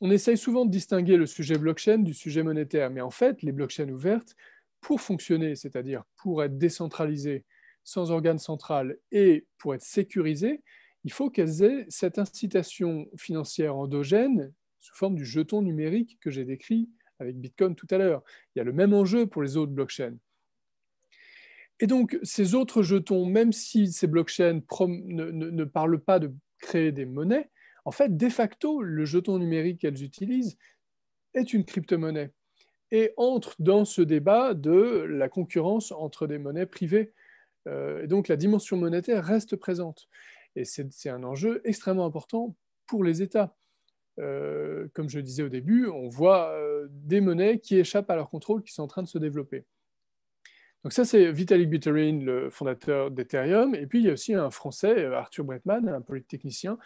on essaye souvent de distinguer le sujet blockchain du sujet monétaire, mais en fait, les blockchains ouvertes, pour fonctionner, c'est-à-dire pour être décentralisées, sans organe central et pour être sécurisées, il faut qu'elles aient cette incitation financière endogène sous forme du jeton numérique que j'ai décrit avec Bitcoin tout à l'heure. Il y a le même enjeu pour les autres blockchains. Et donc, ces autres jetons, même si ces blockchains ne, parlent pas de créer des monnaies, en fait, de facto, le jeton numérique qu'elles utilisent est une crypto-monnaie et entre dans ce débat de la concurrence entre des monnaies privées. Euh, et donc, la dimension monétaire reste présente. Et c'est un enjeu extrêmement important pour les États. Euh, comme je disais au début, on voit euh, des monnaies qui échappent à leur contrôle, qui sont en train de se développer. Donc ça, c'est Vitalik Buterin, le fondateur d'Ethereum. Et puis, il y a aussi un Français, Arthur Bretman, un polytechnicien,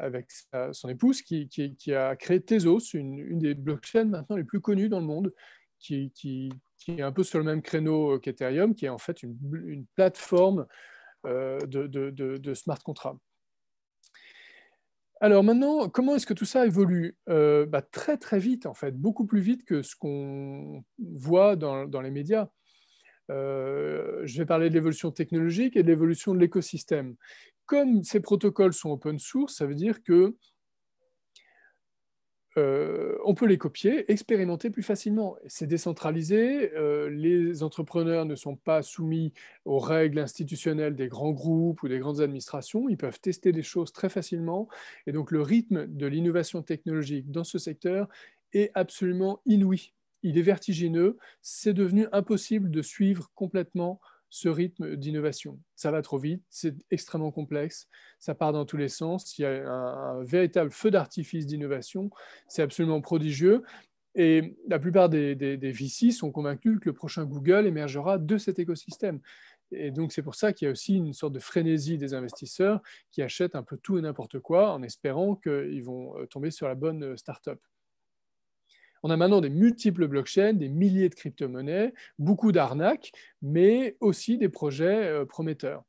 avec son épouse, qui, a créé Tezos, une, des blockchains maintenant les plus connues dans le monde, qui, est un peu sur le même créneau euh, qu'Ethereum, qui est en fait une, une plateforme euh, de, smart contracts. Alors maintenant, comment est-ce que tout ça évolue euh, bah, Très très vite en fait, beaucoup plus vite que ce qu'on voit dans, les médias. Euh, je vais parler de l'évolution technologique et de l'évolution de l'écosystème. Comme ces protocoles sont open source, ça veut dire que euh, on peut les copier, expérimenter plus facilement. C'est décentralisé, euh, les entrepreneurs ne sont pas soumis aux règles institutionnelles des grands groupes ou des grandes administrations, ils peuvent tester des choses très facilement, et donc le rythme de l'innovation technologique dans ce secteur est absolument inouï. Il est vertigineux, c'est devenu impossible de suivre complètement ce rythme d'innovation. Ça va trop vite, c'est extrêmement complexe, ça part dans tous les sens, il y a un, véritable feu d'artifice d'innovation, c'est absolument prodigieux. Et la plupart des, des, VC sont convaincus que le prochain Google émergera de cet écosystème. Et donc, c'est pour ça qu'il y a aussi une sorte de frénésie des investisseurs qui achètent un peu tout et n'importe quoi en espérant qu'ils vont euh, tomber sur la bonne euh, start-up. On a maintenant des multiples blockchains, des milliers de crypto-monnaies, beaucoup d'arnaques, mais aussi des projets euh, prometteurs.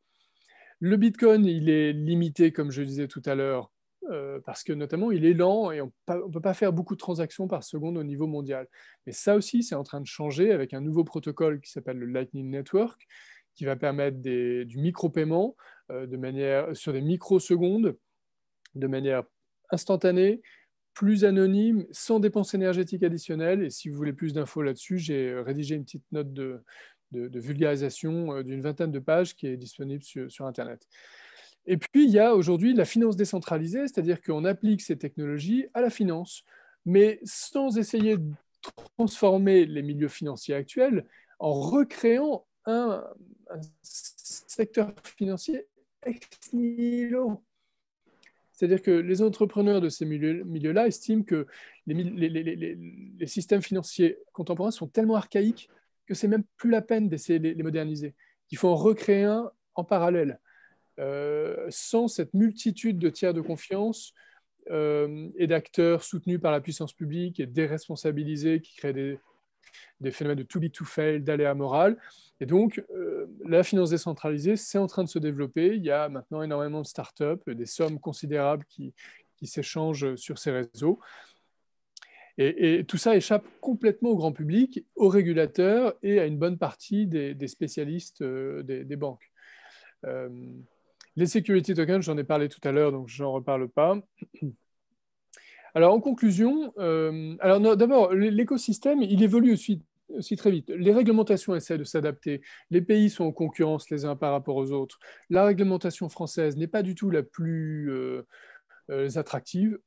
Le Bitcoin, il est limité, comme je disais tout à l'heure, euh, parce que notamment il est lent et on ne peut pas faire beaucoup de transactions par seconde au niveau mondial. Mais ça aussi, c'est en train de changer avec un nouveau protocole qui s'appelle le Lightning Network, qui va permettre du micro-paiement euh, de sur des microsecondes, de manière instantanée, plus anonyme, sans dépenses énergétiques additionnelles. Et si vous voulez plus d'infos là-dessus, j'ai euh, rédigé une petite note de, vulgarisation euh, d'une vingtaine de pages qui est disponible sur, Internet. Et puis, il y a aujourd'hui la finance décentralisée, c'est-à-dire qu'on applique ces technologies à la finance, mais sans essayer de transformer les milieux financiers actuels en recréant un, secteur financier ex c'est-à-dire que les entrepreneurs de ces milieux-là estiment que les, systèmes financiers contemporains sont tellement archaïques que c'est même plus la peine d'essayer de les, moderniser. Il faut en recréer un en parallèle, euh, sans cette multitude de tiers de confiance euh, et d'acteurs soutenus par la puissance publique et déresponsabilisés qui créent des, des phénomènes de too big to fail, d'aléa morale. Et donc, euh, la finance décentralisée, c'est en train de se développer. Il y a maintenant énormément de startups, des sommes considérables qui, s'échangent sur ces réseaux. Et, tout ça échappe complètement au grand public, aux régulateurs et à une bonne partie des, spécialistes euh, des, banques. Euh, les security tokens, j'en ai parlé tout à l'heure, donc je n'en reparle pas. Alors en conclusion, euh, d'abord l'écosystème il évolue aussi, très vite. Les réglementations essaient de s'adapter. Les pays sont en concurrence les uns par rapport aux autres. La réglementation française n'est pas du tout la plus euh, euh, attractive.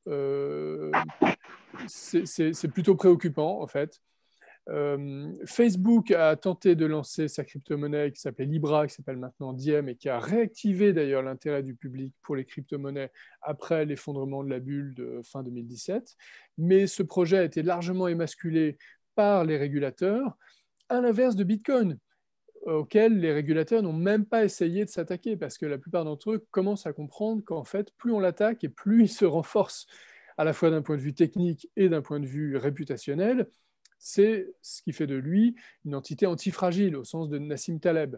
c'est plutôt préoccupant en fait. Euh, Facebook a tenté de lancer sa crypto-monnaie qui s'appelait Libra, qui s'appelle maintenant Diem, et qui a réactivé d'ailleurs l'intérêt du public pour les crypto-monnaies après l'effondrement de la bulle de fin 2017. Mais ce projet a été largement émasculé par les régulateurs, à l'inverse de Bitcoin, auquel les régulateurs n'ont même pas essayé de s'attaquer, parce que la plupart d'entre eux commencent à comprendre qu'en fait, plus on l'attaque et plus il se renforce, à la fois d'un point de vue technique et d'un point de vue réputationnel, c'est ce qui fait de lui une entité antifragile au sens de Nassim Taleb.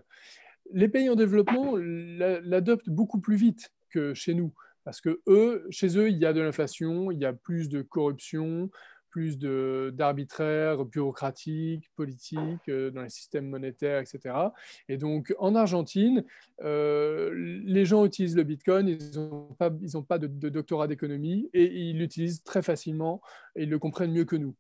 Les pays en développement l'adoptent beaucoup plus vite que chez nous, parce que eux, chez eux, il y a de l'inflation, il y a plus de corruption, plus d'arbitraire bureaucratique, politique, euh, dans les systèmes monétaires, etc. Et donc, en Argentine, euh, les gens utilisent le Bitcoin, ils n'ont pas, ils de, de doctorat d'économie et ils l'utilisent très facilement et ils le comprennent mieux que nous.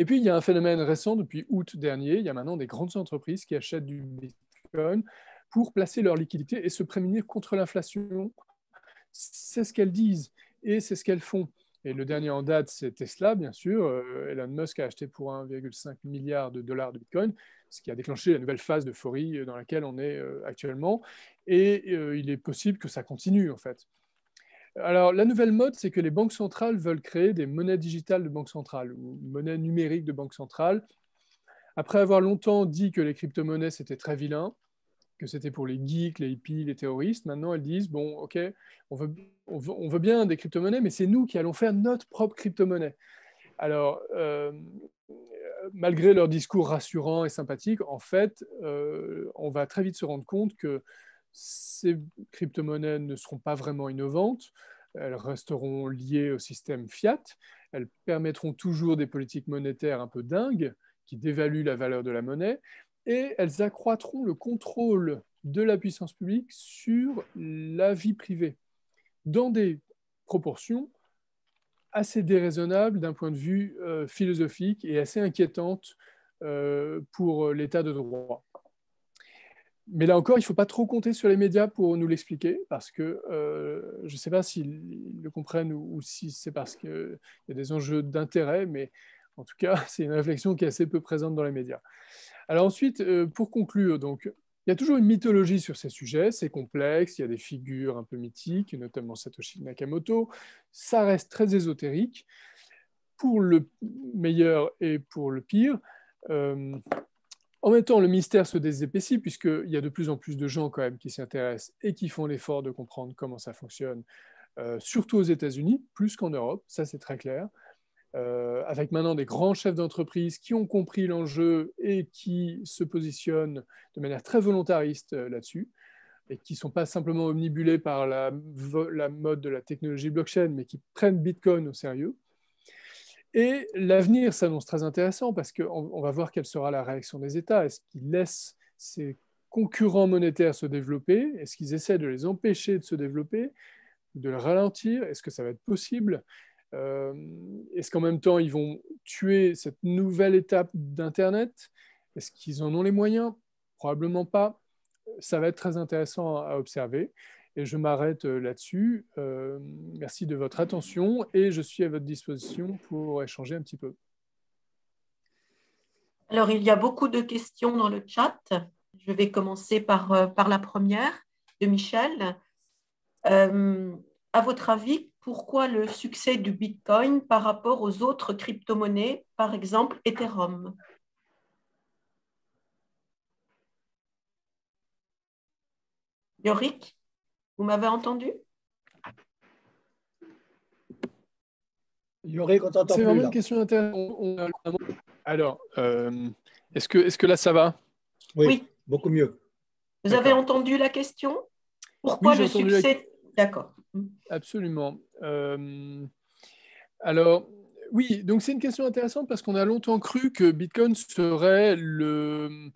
Et puis, il y a un phénomène récent depuis août dernier. Il y a maintenant des grandes entreprises qui achètent du Bitcoin pour placer leur liquidité et se prémunir contre l'inflation. C'est ce qu'elles disent et c'est ce qu'elles font. Et le dernier en date, c'est Tesla, bien sûr. Euh, Elon Musk a acheté pour 1,5 milliard de dollars de Bitcoin, ce qui a déclenché la nouvelle phase d'euphorie dans laquelle on est euh, actuellement. Et euh, il est possible que ça continue, en fait. Alors, la nouvelle mode, c'est que les banques centrales veulent créer des monnaies digitales de banque centrale ou monnaies numériques de banque centrale. Après avoir longtemps dit que les crypto-monnaies, c'était très vilain, que c'était pour les geeks, les hippies, les terroristes, maintenant elles disent, bon, ok, on veut, bien des crypto-monnaies, mais c'est nous qui allons faire notre propre crypto-monnaie. Alors, euh, malgré leur discours rassurant et sympathique, en fait, euh, on va très vite se rendre compte que ces crypto-monnaies ne seront pas vraiment innovantes, elles resteront liées au système fiat, elles permettront toujours des politiques monétaires un peu dingues qui dévaluent la valeur de la monnaie, et elles accroîtront le contrôle de la puissance publique sur la vie privée, dans des proportions assez déraisonnables d'un point de vue euh, philosophique et assez inquiétantes euh, pour euh, l'état de droit mais là encore, il ne faut pas trop compter sur les médias pour nous l'expliquer, parce que euh, je ne sais pas s'ils le comprennent ou, si c'est parce qu'il y a des enjeux d'intérêt, mais en tout cas, <laughs> c'est une réflexion qui est assez peu présente dans les médias. Alors ensuite, euh, pour conclure, donc, il y a toujours une mythologie sur ces sujets, c'est complexe, il y a des figures un peu mythiques, notamment Satoshi Nakamoto, ça reste très ésotérique, pour le meilleur et pour le pire. Euh, en même temps, le mystère se désépaissit puisqu'il y a de plus en plus de gens quand même qui s'intéressent et qui font l'effort de comprendre comment ça fonctionne, euh, surtout aux États-Unis, plus qu'en Europe, ça c'est très clair. Euh, avec maintenant des grands chefs d'entreprise qui ont compris l'enjeu et qui se positionnent de manière très volontariste euh, là-dessus et qui ne sont pas simplement omnibulés par la, mode de la technologie blockchain, mais qui prennent Bitcoin au sérieux. Et l'avenir s'annonce très intéressant parce qu'on va voir quelle sera la réaction des États. Est-ce qu'ils laissent ces concurrents monétaires se développer Est-ce qu'ils essaient de les empêcher de se développer De les ralentir Est-ce que ça va être possible euh, Est-ce qu'en même temps, ils vont tuer cette nouvelle étape d'Internet Est-ce qu'ils en ont les moyens Probablement pas. Ça va être très intéressant à observer. Et je m'arrête euh, là-dessus. Euh, merci de votre attention et je suis à votre disposition pour échanger un petit peu. Alors, il y a beaucoup de questions dans le chat. Je vais commencer par, euh, par la première de Michel. à votre avis, pourquoi le succès du Bitcoin par rapport aux autres crypto-monnaies, par exemple Ethereum Yorick vous m'avez entendu quand C'est vraiment une question intéressante. Alors, euh, est-ce que, est que là, ça va oui, beaucoup mieux. Vous avez entendu la question Pourquoi le succès D'accord. Mm. Absolument. Euh, alors, oui, donc c'est une question intéressante parce qu'on a longtemps cru que Bitcoin serait le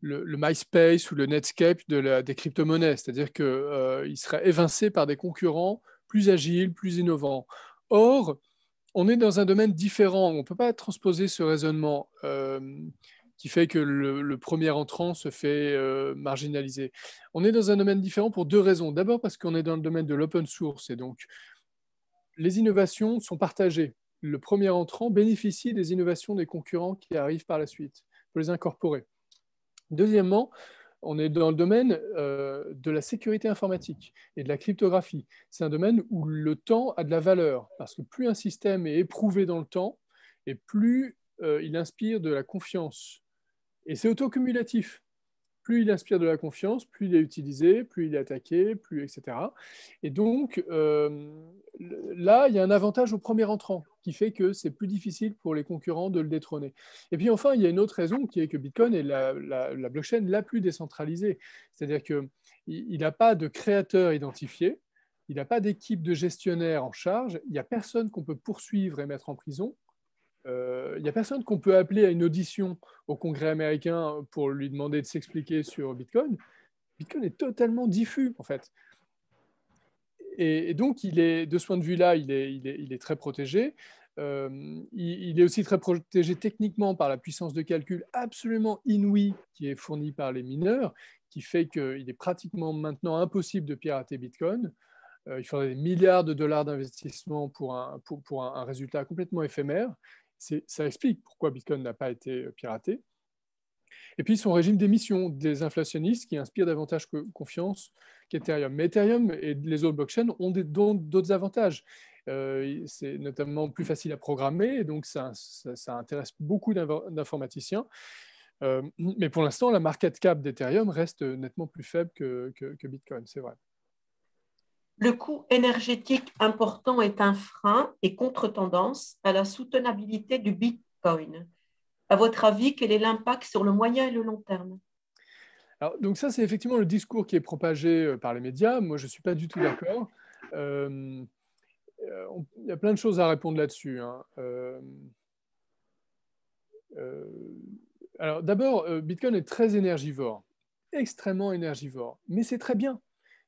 le, MySpace ou le Netscape de la, des crypto-monnaies, c'est-à-dire qu'ils euh, il seraient évincés par des concurrents plus agiles, plus innovants. Or, on est dans un domaine différent, on ne peut pas transposer ce raisonnement euh, qui fait que le, premier entrant se fait euh, marginaliser. On est dans un domaine différent pour deux raisons. D'abord parce qu'on est dans le domaine de l'open source et donc les innovations sont partagées. Le premier entrant bénéficie des innovations des concurrents qui arrivent par la suite, pour les incorporer. Deuxièmement, on est dans le domaine euh, de la sécurité informatique et de la cryptographie. C'est un domaine où le temps a de la valeur, parce que plus un système est éprouvé dans le temps, et plus euh, il inspire de la confiance. Et c'est autocumulatif plus il inspire de la confiance, plus il est utilisé, plus il est attaqué, plus etc. Et donc euh, là, il y a un avantage au premier entrant qui fait que c'est plus difficile pour les concurrents de le détrôner. Et puis enfin, il y a une autre raison qui est que Bitcoin est la, la blockchain la plus décentralisée, c'est-à-dire que il n'a pas de créateur identifié, il n'a pas d'équipe de gestionnaires en charge, il n'y a personne qu'on peut poursuivre et mettre en prison il euh, n'y a personne qu'on peut appeler à une audition au Congrès américain pour lui demander de s'expliquer sur Bitcoin. Bitcoin est totalement diffus, en fait. Et, donc, il est, de ce point de vue-là, il est, très protégé. Euh, il, est aussi très protégé techniquement par la puissance de calcul absolument inouïe qui est fournie par les mineurs, qui fait qu'il est pratiquement maintenant impossible de pirater Bitcoin. Euh, il faudrait des milliards de dollars d'investissement pour un résultat complètement éphémère ça explique pourquoi Bitcoin n'a pas été euh, piraté. Et puis son régime d'émission des inflationnistes qui inspire davantage confiance qu'Ethereum. Mais Ethereum et les autres blockchains ont d'autres avantages. Euh, c'est notamment plus facile à programmer, donc ça, intéresse beaucoup d'informaticiens. Euh, mais pour l'instant, la market cap d'Ethereum reste nettement plus faible que Bitcoin, c'est vrai. Le coût énergétique important est un frein et contre-tendance à la soutenabilité du Bitcoin. À votre avis, quel est l'impact sur le moyen et le long terme Alors, donc ça, c'est effectivement le discours qui est propagé euh, par les médias. Moi, je ne suis pas du tout d'accord. Euh, euh, il y a plein de choses à répondre là-dessus. Hein. alors, d'abord, Bitcoin est très énergivore, extrêmement énergivore, mais c'est très bien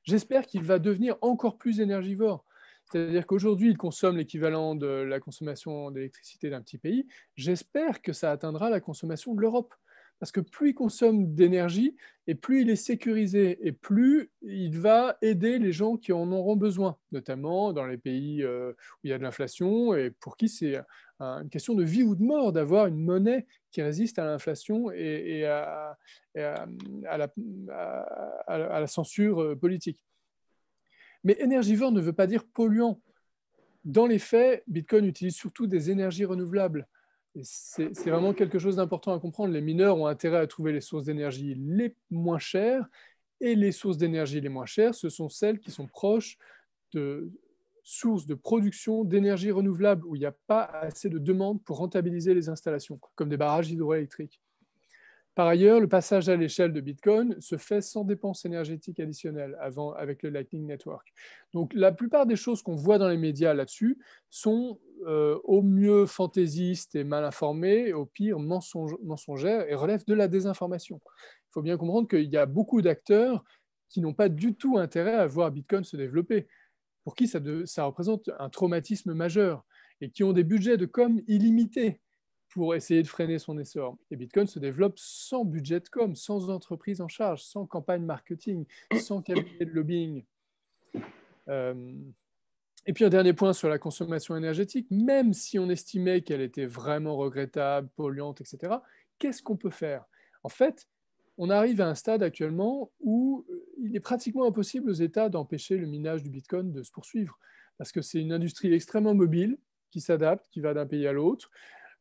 J'espère qu'il va devenir encore plus énergivore. C'est-à-dire qu'aujourd'hui, il consomme l'équivalent de la consommation d'électricité d'un petit pays. J'espère que ça atteindra la consommation de l'Europe. Parce que plus il consomme d'énergie, et plus il est sécurisé, et plus il va aider les gens qui en auront besoin, notamment dans les pays euh, où il y a de l'inflation, et pour qui c'est une question de vie ou de mort d'avoir une monnaie qui résiste à l'inflation et, à, la, à, la, censure euh, politique. Mais énergivore ne veut pas dire polluant. Dans les faits, Bitcoin utilise surtout des énergies renouvelables. C'est vraiment quelque chose d'important à comprendre. Les mineurs ont intérêt à trouver les sources d'énergie les moins chères, et les sources d'énergie les moins chères, ce sont celles qui sont proches de, source de production d'énergie renouvelable où il n'y a pas assez de demande pour rentabiliser les installations, comme des barrages hydroélectriques. Par ailleurs, le passage à l'échelle de Bitcoin se fait sans dépenses énergétiques additionnelles avant avec le Lightning Network. Donc la plupart des choses qu'on voit dans les médias là-dessus sont euh, au mieux fantaisistes et mal informées, au pire mensongères et relèvent de la désinformation. Il faut bien comprendre qu'il y a beaucoup d'acteurs qui n'ont pas du tout intérêt à voir Bitcoin se développer pour qui ça, représente un traumatisme majeur et qui ont des budgets de com illimités pour essayer de freiner son essor. Et Bitcoin se développe sans budget de com, sans entreprise en charge, sans campagne marketing, sans cabinet de lobbying. Euh, et puis un dernier point sur la consommation énergétique, même si on estimait qu'elle était vraiment regrettable, polluante, etc., qu'est-ce qu'on peut faire En fait, on arrive à un stade actuellement où euh, il est pratiquement impossible aux États d'empêcher le minage du Bitcoin de se poursuivre, parce que c'est une industrie extrêmement mobile qui s'adapte, qui va d'un pays à l'autre,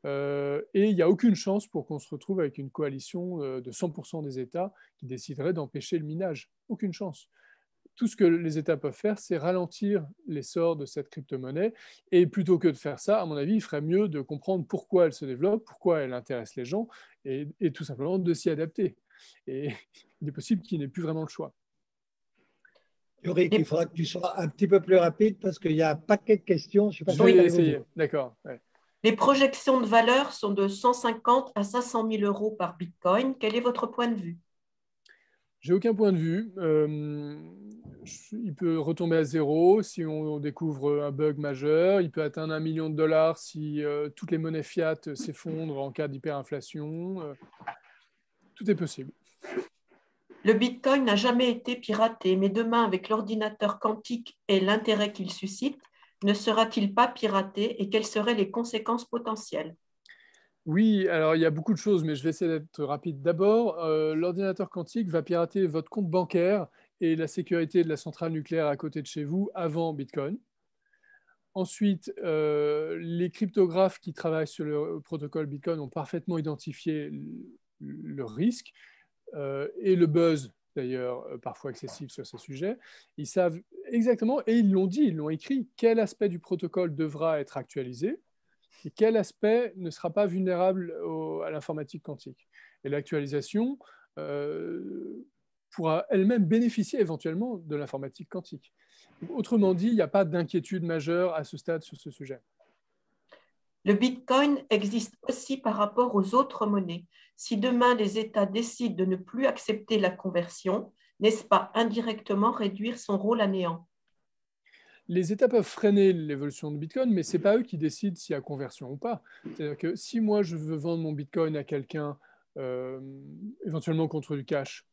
euh, et il n'y a aucune chance pour qu'on se retrouve avec une coalition euh, de 100% des États qui déciderait d'empêcher le minage. Aucune chance. Tout ce que les États peuvent faire, c'est ralentir l'essor de cette crypto-monnaie. Et plutôt que de faire ça, à mon avis, il ferait mieux de comprendre pourquoi elle se développe, pourquoi elle intéresse les gens, et tout simplement de s'y adapter. Et <laughs> il est possible qu'il n'ait plus vraiment le choix. Yorick, il faudra que tu sois un petit peu plus rapide parce qu'il y a un paquet de questions. Je, sais pas je vais essayer, d'accord. Les projections de valeur sont de 150 à 500 000 euros par bitcoin. Quel est votre point de vue J'ai aucun point de vue. Euh, il peut retomber à zéro si on découvre un bug majeur. Il peut atteindre un million de dollars si euh, toutes les monnaies fiat s'effondrent en cas d'hyperinflation. Euh, tout est possible. Le Bitcoin n'a jamais été piraté, mais demain, avec l'ordinateur quantique et l'intérêt qu'il suscite, ne sera-t-il pas piraté et quelles seraient les conséquences potentielles oui, alors il y a beaucoup de choses, mais je vais essayer d'être rapide. D'abord, euh, l'ordinateur quantique va pirater votre compte bancaire et la sécurité de la centrale nucléaire à côté de chez vous avant Bitcoin. Ensuite, euh, les cryptographes qui travaillent sur le protocole Bitcoin ont parfaitement identifié le risque euh, et le buzz d'ailleurs euh, parfois excessif sur ces sujets. Ils savent exactement, et ils l'ont dit, ils l'ont écrit, quel aspect du protocole devra être actualisé et quel aspect ne sera pas vulnérable à l'informatique quantique. Et l'actualisation euh, pourra elle-même bénéficier éventuellement de l'informatique quantique. Autrement dit, il n'y a pas d'inquiétude majeure à ce stade sur ce sujet. Le Bitcoin existe aussi par rapport aux autres monnaies si demain les États décident de ne plus accepter la conversion, n'est-ce pas indirectement réduire son rôle à néant les États peuvent freiner l'évolution de Bitcoin, mais ce n'est pas eux qui décident s'il y a conversion ou pas. C'est-à-dire que si moi je veux vendre mon Bitcoin à quelqu'un, euh, éventuellement contre du cash,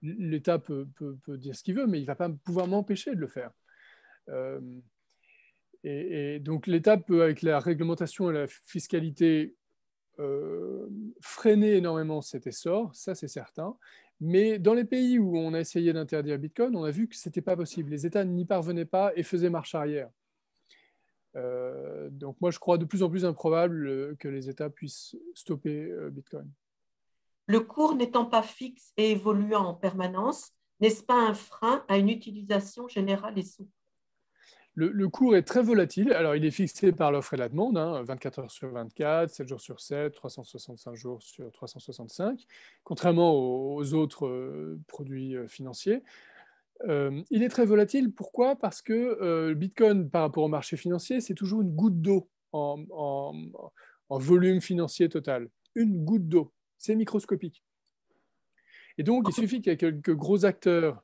l'État peut, dire ce qu'il veut, mais il ne va pas pouvoir m'empêcher de le faire. Euh, et, donc l'État peut, avec la réglementation et la fiscalité euh, freiner énormément cet essor, ça c'est certain. Mais dans les pays où on a essayé d'interdire Bitcoin, on a vu que ce n'était pas possible. Les États n'y parvenaient pas et faisaient marche arrière. Euh, donc moi, je crois de plus en plus improbable euh, que les États puissent stopper Bitcoin. Le cours n'étant pas fixe et évoluant en permanence, n'est-ce pas un frein à une utilisation générale et souple le, cours est très volatile. Alors, il est fixé par l'offre et la demande, 24 hein, heures sur 24, 7 jours sur 7, 365 jours sur 365, contrairement aux, autres euh, produits euh, financiers. Euh, il est très volatile, pourquoi Parce que le Bitcoin, par rapport au marché financier, c'est toujours une goutte d'eau en, en volume financier total. Une goutte d'eau, c'est microscopique. Et donc, il suffit qu'il y ait quelques gros acteurs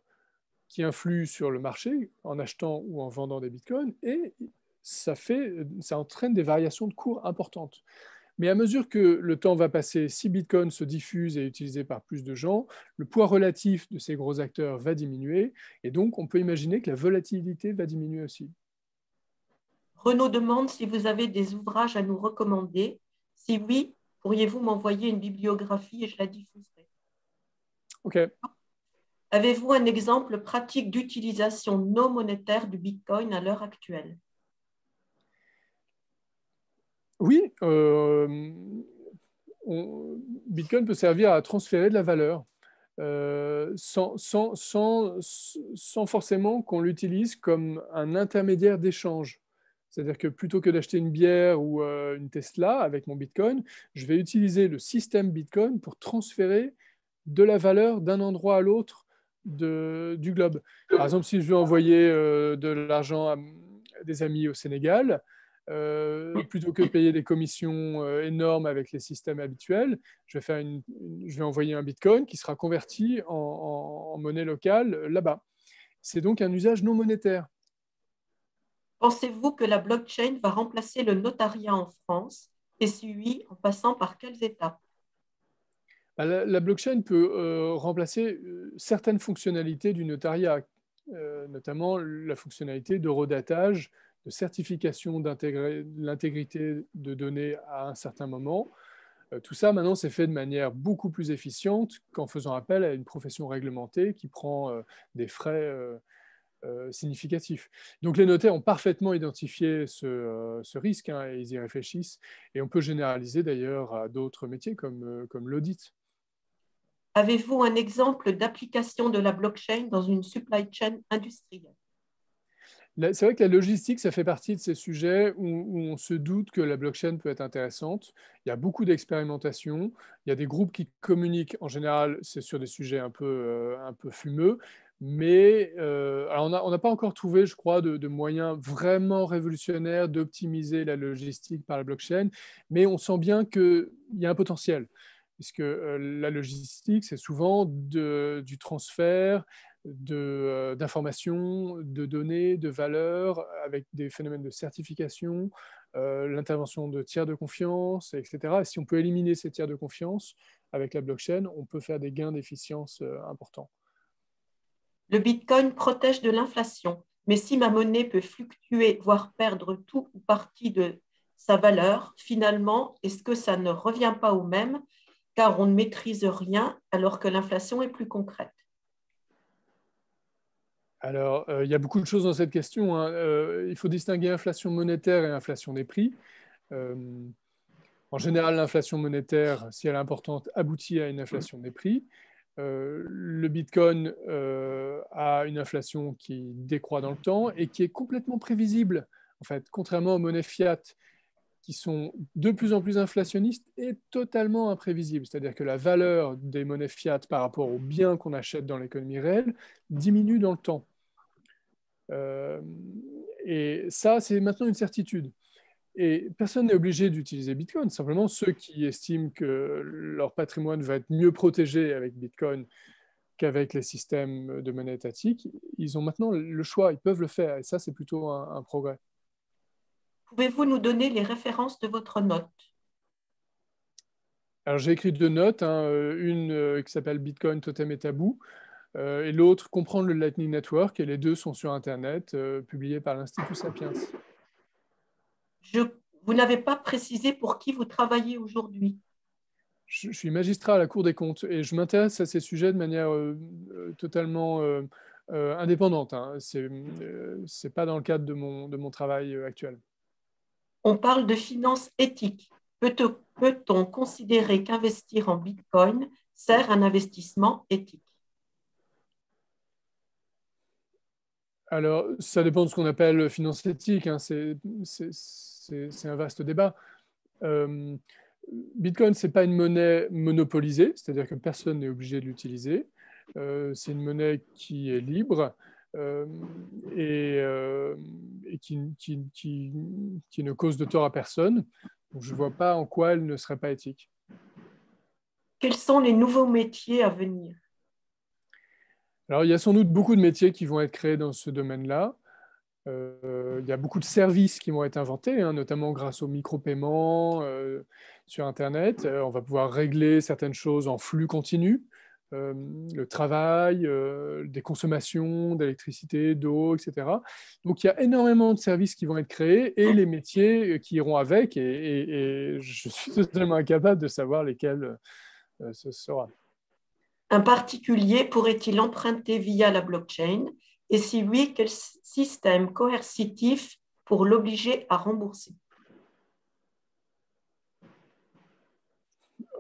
qui influe sur le marché en achetant ou en vendant des bitcoins et ça, fait, ça entraîne des variations de cours importantes. Mais à mesure que le temps va passer, si Bitcoin se diffuse et est utilisé par plus de gens, le poids relatif de ces gros acteurs va diminuer et donc on peut imaginer que la volatilité va diminuer aussi. Renaud demande si vous avez des ouvrages à nous recommander. Si oui, pourriez-vous m'envoyer une bibliographie et je la diffuserai Ok. Avez-vous un exemple pratique d'utilisation non monétaire du Bitcoin à l'heure actuelle Oui, euh, Bitcoin peut servir à transférer de la valeur. Euh, sans, forcément qu'on l'utilise comme un intermédiaire d'échange. C'est-à-dire que plutôt que d'acheter une bière ou euh, une Tesla avec mon Bitcoin, je vais utiliser le système Bitcoin pour transférer de la valeur d'un endroit à l'autre de, du globe. Par exemple, si je veux envoyer euh, de l'argent à des amis au Sénégal, euh, plutôt que de payer des commissions euh, énormes avec les systèmes habituels, je vais, faire une, je vais envoyer un bitcoin qui sera converti en, en monnaie locale là-bas. C'est donc un usage non monétaire. Pensez-vous que la blockchain va remplacer le notariat en France et si oui, en passant par quelles étapes bah, la, blockchain peut euh, remplacer euh, certaines fonctionnalités du notariat, euh, notamment la fonctionnalité de redatage, de certification de l'intégrité de données à un certain moment. Tout ça, maintenant, c'est fait de manière beaucoup plus efficiente qu'en faisant appel à une profession réglementée qui prend des frais significatifs. Donc, les notaires ont parfaitement identifié ce, risque hein, et ils y réfléchissent. Et on peut généraliser d'ailleurs à d'autres métiers comme l'audit. Avez-vous un exemple d'application de la blockchain dans une supply chain industrielle c'est vrai que la logistique, ça fait partie de ces sujets où, on se doute que la blockchain peut être intéressante. Il y a beaucoup d'expérimentations, il y a des groupes qui communiquent. En général, c'est sur des sujets un peu, euh, un peu fumeux. Mais euh, on n'a pas encore trouvé, je crois, de, de moyens vraiment révolutionnaires d'optimiser la logistique par la blockchain. Mais on sent bien qu'il y a un potentiel puisque euh, la logistique, c'est souvent du transfert euh, d'informations, de, données, de valeurs, avec des phénomènes de certification, euh, l'intervention de tiers de confiance, etc. Et si on peut éliminer ces tiers de confiance avec la blockchain, on peut faire des gains d'efficience importants. Le Bitcoin protège de l'inflation, mais si ma monnaie peut fluctuer, voire perdre tout ou partie de sa valeur, finalement, est-ce que ça ne revient pas au même car on ne maîtrise rien alors que l'inflation est plus concrète Alors, euh, il y a beaucoup de choses dans cette question. Hein. Euh, il faut distinguer inflation monétaire et inflation des prix. Euh, en général, l'inflation monétaire, si elle est importante, aboutit à une inflation des prix. le Bitcoin a une inflation qui décroît dans le temps et qui est complètement prévisible. En fait, contrairement aux monnaies fiat, qui sont de plus en plus inflationnistes et totalement imprévisibles. C'est-à-dire que la valeur des monnaies fiat par rapport aux biens qu'on achète dans l'économie réelle diminue dans le temps. Euh, et ça, c'est maintenant une certitude. Et personne n'est obligé d'utiliser Bitcoin. Simplement, ceux qui estiment que leur patrimoine va être mieux protégé avec Bitcoin qu'avec les systèmes de monnaie étatique, ils ont maintenant le choix, ils peuvent le faire. Et ça, c'est plutôt un progrès. Pouvez-vous nous donner les références de votre note Alors j'ai écrit deux notes, hein, euh, une euh, qui s'appelle Bitcoin, Totem et Tabou, euh, et l'autre Comprendre le Lightning Network, et les deux sont sur Internet, publiées par l'Institut Sapiens. vous n'avez pas précisé pour qui vous travaillez aujourd'hui je, suis magistrat à la Cour des comptes et je m'intéresse à ces sujets de manière totalement... indépendante. Hein. C'est Ce n'est pas dans le cadre de mon, travail actuel. On parle de finances éthique. Peut-on considérer qu'investir en Bitcoin sert un investissement éthique Alors, ça dépend de ce qu'on appelle finance éthique. Hein. C'est un vaste débat. Euh, Bitcoin, ce n'est pas une monnaie monopolisée, c'est-à-dire que personne n'est obligé de l'utiliser. Euh, c'est une monnaie qui est libre. Euh, et, euh, qui, ne cause de tort à personne. je ne vois pas en quoi elle ne serait pas éthique. Quels sont les nouveaux métiers à venir Alors, il y a sans doute beaucoup de métiers qui vont être créés dans ce domaine-là. Euh, il y a beaucoup de services qui vont être inventés, hein, notamment grâce aux micro sur Internet. on va pouvoir régler certaines choses en flux continu. Euh, le travail, euh, des consommations d'électricité, d'eau, etc. Donc il y a énormément de services qui vont être créés et les métiers euh, qui iront avec. Et, je suis totalement incapable de savoir lesquels ce sera. Un particulier pourrait-il emprunter via la blockchain Et si oui, quel système coercitif pour l'obliger à rembourser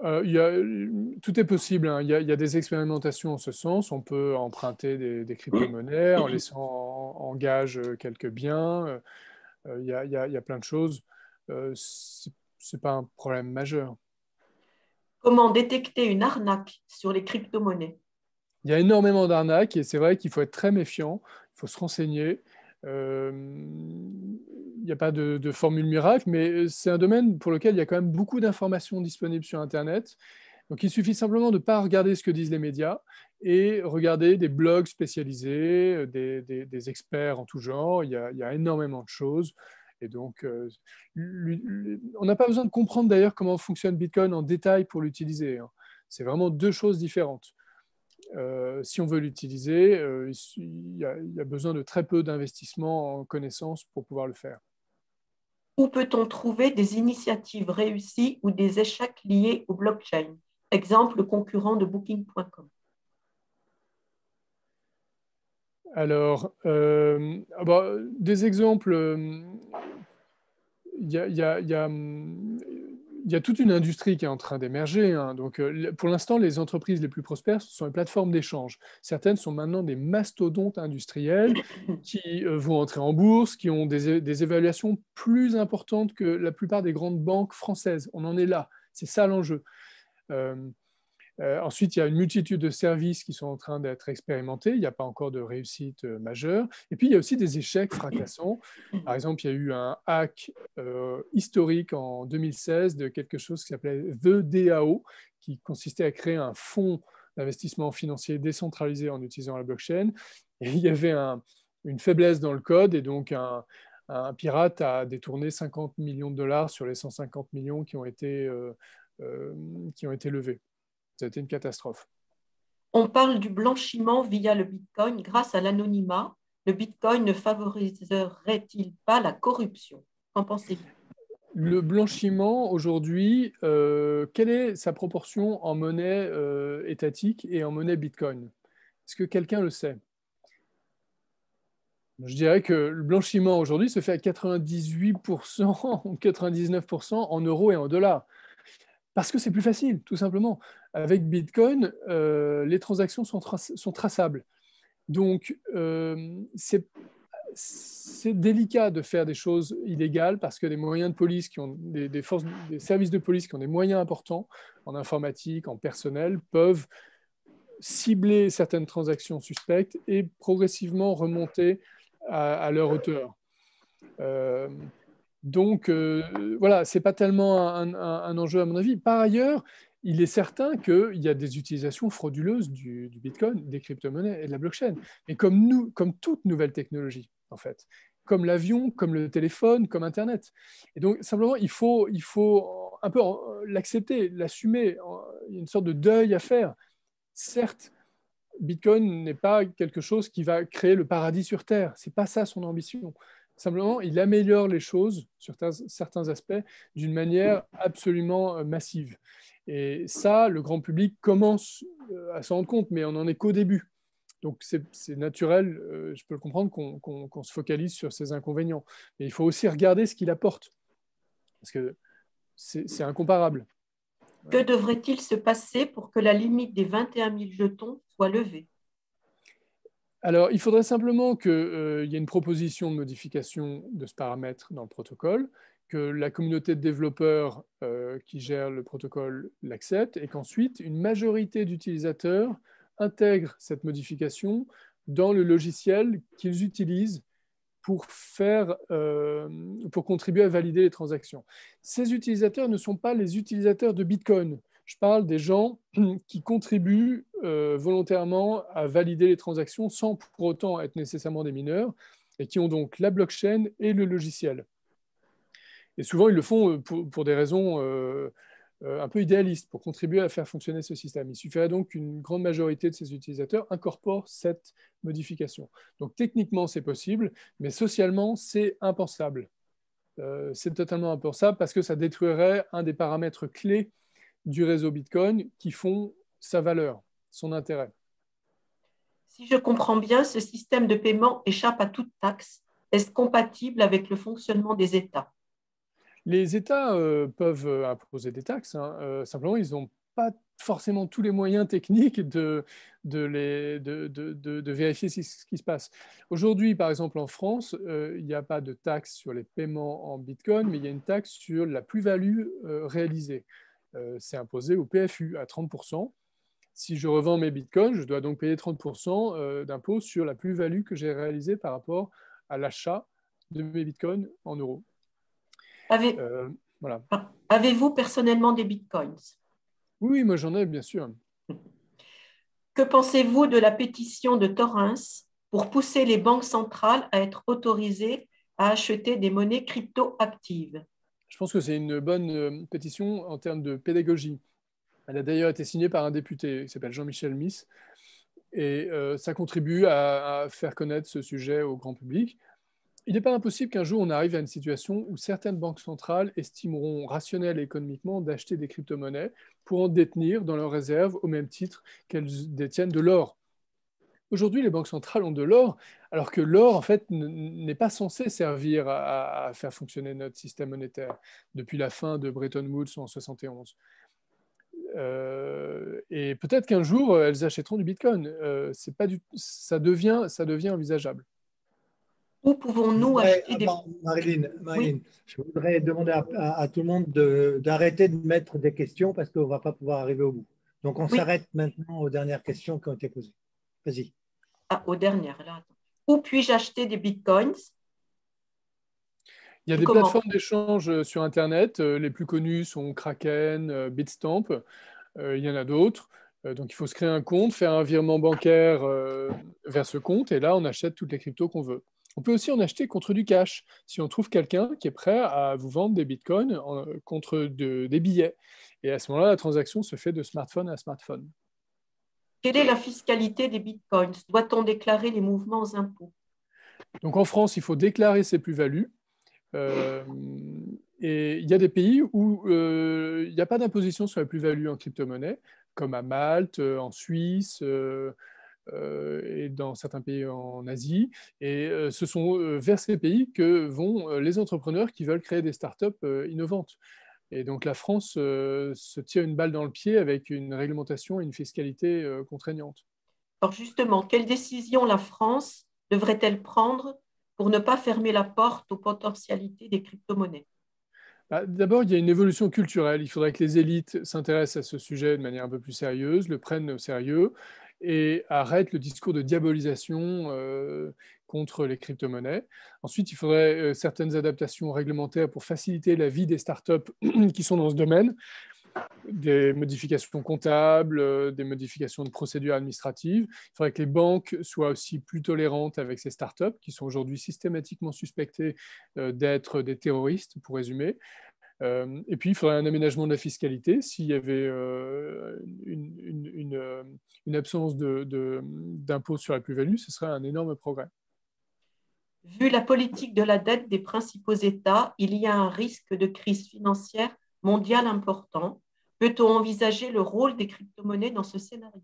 Euh, y tout est possible. Hein. Il y, a des expérimentations en ce sens. On peut emprunter des, crypto-monnaies en laissant en, gage euh, quelques biens. Euh, il y, a plein de choses. Ce n'est pas un problème majeur. Comment détecter une arnaque sur les crypto-monnaies Il y a énormément d'arnaques et c'est vrai qu'il faut être très méfiant. Il faut se renseigner. Euh, il n'y a pas de, formule miracle, mais euh, c'est un domaine pour lequel il y a quand même beaucoup d'informations disponibles sur Internet. Donc il suffit simplement de ne pas regarder ce que disent les médias et regarder des blogs spécialisés, euh, des, experts en tout genre. Il y, a, énormément de choses. Et donc, on n'a pas besoin de comprendre d'ailleurs comment fonctionne Bitcoin en détail pour l'utiliser. Hein. C'est vraiment deux choses différentes. Euh, si on veut l'utiliser, euh, il, y, a besoin de très peu d'investissement en connaissances pour pouvoir le faire. Où peut-on trouver des initiatives réussies ou des échecs liés au blockchain Exemple, concurrent de booking.com. Alors, euh, ah bah, des exemples, il y a il y a toute une industrie qui est en train d'émerger. Hein. Donc, euh, pour l'instant, les entreprises les plus prospères sont les plateformes d'échange. Certaines sont maintenant des mastodontes industriels <laughs> qui euh, vont entrer en bourse, qui ont des, évaluations plus importantes que la plupart des grandes banques françaises. On en est là. C'est ça l'enjeu. Euh, euh, ensuite, il y a une multitude de services qui sont en train d'être expérimentés. Il n'y a pas encore de réussite euh, majeure. Et puis, il y a aussi des échecs fracassants. Par exemple, il y a eu un hack euh, historique en 2016 de quelque chose qui s'appelait The DAO, qui consistait à créer un fonds d'investissement financier décentralisé en utilisant la blockchain. Et il y avait une faiblesse dans le code et donc un, un, pirate a détourné 50 millions de dollars sur les 150 millions qui ont été, qui ont été levés. Ça a été une catastrophe. On parle du blanchiment via le Bitcoin grâce à l'anonymat. Le Bitcoin ne favoriserait-il pas la corruption Qu'en pensez-vous le blanchiment aujourd'hui, euh, quelle est sa proportion en monnaie euh, étatique et en monnaie Bitcoin Est-ce que quelqu'un le sait Je dirais que le blanchiment aujourd'hui se fait à 98% <laughs> ou 99% en euros et en dollars. Parce que c'est plus facile, tout simplement. Avec Bitcoin, euh, les transactions sont, traçables. Donc, euh, c'est délicat de faire des choses illégales parce que des moyens de police qui ont des, forces, des services de police qui ont des moyens importants en informatique, en personnel, peuvent cibler certaines transactions suspectes et progressivement remonter à, leur hauteur. Euh, donc euh, voilà, ce n'est pas tellement un, enjeu à mon avis. Par ailleurs, il est certain qu'il y a des utilisations frauduleuses du, Bitcoin, des crypto-monnaies et de la blockchain. mais comme, nous, toute nouvelle technologie, en fait, comme l'avion, comme le téléphone, comme Internet. Et donc, simplement, il faut, un peu l'accepter, l'assumer. Il y a une sorte de deuil à faire. Certes, Bitcoin n'est pas quelque chose qui va créer le paradis sur Terre. n'est pas ça son ambition. Simplement, il améliore les choses sur certains aspects d'une manière absolument euh, massive. Et ça, le grand public commence euh, à s'en rendre compte, mais on n'en est qu'au début. Donc c'est naturel, euh, je peux le comprendre, qu'on se focalise sur ces inconvénients. Mais il faut aussi regarder ce qu'il apporte, parce que c'est incomparable. Que devrait-il se passer pour que la limite des 21 000 jetons soit levée alors, il faudrait simplement qu'il euh, y ait une proposition de modification de ce paramètre dans le protocole, que la communauté de développeurs euh, qui gère le protocole l'accepte, et qu'ensuite une majorité d'utilisateurs intègrent cette modification dans le logiciel qu'ils utilisent pour, faire, euh, pour contribuer à valider les transactions. Ces utilisateurs ne sont pas les utilisateurs de Bitcoin. Je parle des gens <clears throat> qui contribuent euh, volontairement à valider les transactions sans pour autant être nécessairement des mineurs et qui ont donc la blockchain et le logiciel. Et souvent, ils le font euh, pour, des raisons euh, un peu idéalistes, pour contribuer à faire fonctionner ce système. Il suffirait donc qu'une grande majorité de ces utilisateurs incorporent cette modification. Donc techniquement, c'est possible, mais socialement, c'est impensable. c'est totalement impensable parce que ça détruirait un des paramètres clés du réseau Bitcoin qui font sa valeur, son intérêt. Si je comprends bien, ce système de paiement échappe à toute taxe. Est-ce compatible avec le fonctionnement des États Les États euh, peuvent euh, imposer des taxes, hein. euh, simplement ils n'ont pas forcément tous les moyens techniques de, de, vérifier ce qui se passe. Aujourd'hui, par exemple, en France, il n'y a pas de taxe sur les paiements en Bitcoin, mais il y a une taxe sur la plus-value réalisée. Euh, c'est imposé au PFU à 30%. Si je revends mes bitcoins, je dois donc payer 30% euh, d'impôt sur la plus-value que j'ai réalisée par rapport à l'achat de mes bitcoins en euros. Avez... Euh, vous personnellement des bitcoins Oui, moi j'en ai, bien sûr. Que pensez-vous de la pétition de Torrens pour pousser les banques centrales à être autorisées à acheter des monnaies crypto-actives je pense que c'est une bonne euh, pétition en termes de pédagogie. Elle a d'ailleurs été signée par un député qui s'appelle Jean-Michel Miss. Et euh, ça contribue à, faire connaître ce sujet au grand public. Il n'est pas impossible qu'un jour on arrive à une situation où certaines banques centrales estimeront rationnel économiquement d'acheter des crypto-monnaies pour en détenir dans leurs réserves au même titre qu'elles détiennent de l'or. Aujourd'hui, les banques centrales ont de l'or, alors que l'or, en fait, n'est pas censé servir à, faire fonctionner notre système monétaire depuis la fin de Bretton Woods en 1971. Euh, et peut-être qu'un jour, euh, elles achèteront du Bitcoin. Euh, pas du, ça, devient, ça devient envisageable. Où pouvons-nous acheter ah, Marilyn, je voudrais demander à, tout le monde d'arrêter de, mettre des questions parce qu'on ne va pas pouvoir arriver au bout. Donc, on s'arrête maintenant aux dernières questions qui ont été posées. Vas-y ah, aux dernières. Là. Où puis-je acheter des bitcoins il y a des plateformes d'échange euh, sur Internet. Euh, les plus connues sont Kraken, euh, Bitstamp. Il y en a d'autres. Donc, il faut se créer un compte, faire un virement bancaire vers ce compte, et là, on achète toutes les cryptos qu'on veut. On peut aussi en acheter contre du cash, si on trouve quelqu'un qui est prêt à vous vendre des bitcoins contre des billets. Et à ce moment-là, la transaction se fait de smartphone à smartphone. Quelle est la fiscalité des bitcoins Doit-on déclarer les mouvements aux impôts Donc en France, il faut déclarer ses plus-values. Euh, et il y a des pays où euh, il n'y a pas d'imposition sur la plus-value en crypto-monnaie, comme à Malte, euh, en Suisse. et dans certains pays en Asie. Et ce sont vers ces pays que vont les entrepreneurs qui veulent créer des startups innovantes. Et donc la France euh, se tient une balle dans le pied avec une réglementation et une fiscalité contraignantes. Euh, contraignante. Alors justement, quelle décision la France devrait-elle prendre pour ne pas fermer la porte aux potentialités des crypto-monnaies bah, D'abord, il y a une évolution culturelle. Il faudrait que les élites s'intéressent à ce sujet de manière un peu plus sérieuse, le prennent au sérieux et arrêtent le discours de diabolisation euh, contre les crypto-monnaies. Ensuite, il faudrait euh, certaines adaptations réglementaires pour faciliter la vie des startups <clears throat> qui sont dans ce domaine, des modifications comptables, euh, des modifications de procédures administratives. Il faudrait que les banques soient aussi plus tolérantes avec ces startups qui sont aujourd'hui systématiquement suspectées euh, d'être des terroristes, pour résumer. et puis, il faudrait un aménagement de la fiscalité s'il y avait une, absence d'impôt sur la plus-value, ce serait un énorme progrès. Vu la politique de la dette des principaux États, il y a un risque de crise financière mondiale important. Peut-on envisager le rôle des crypto-monnaies dans ce scénario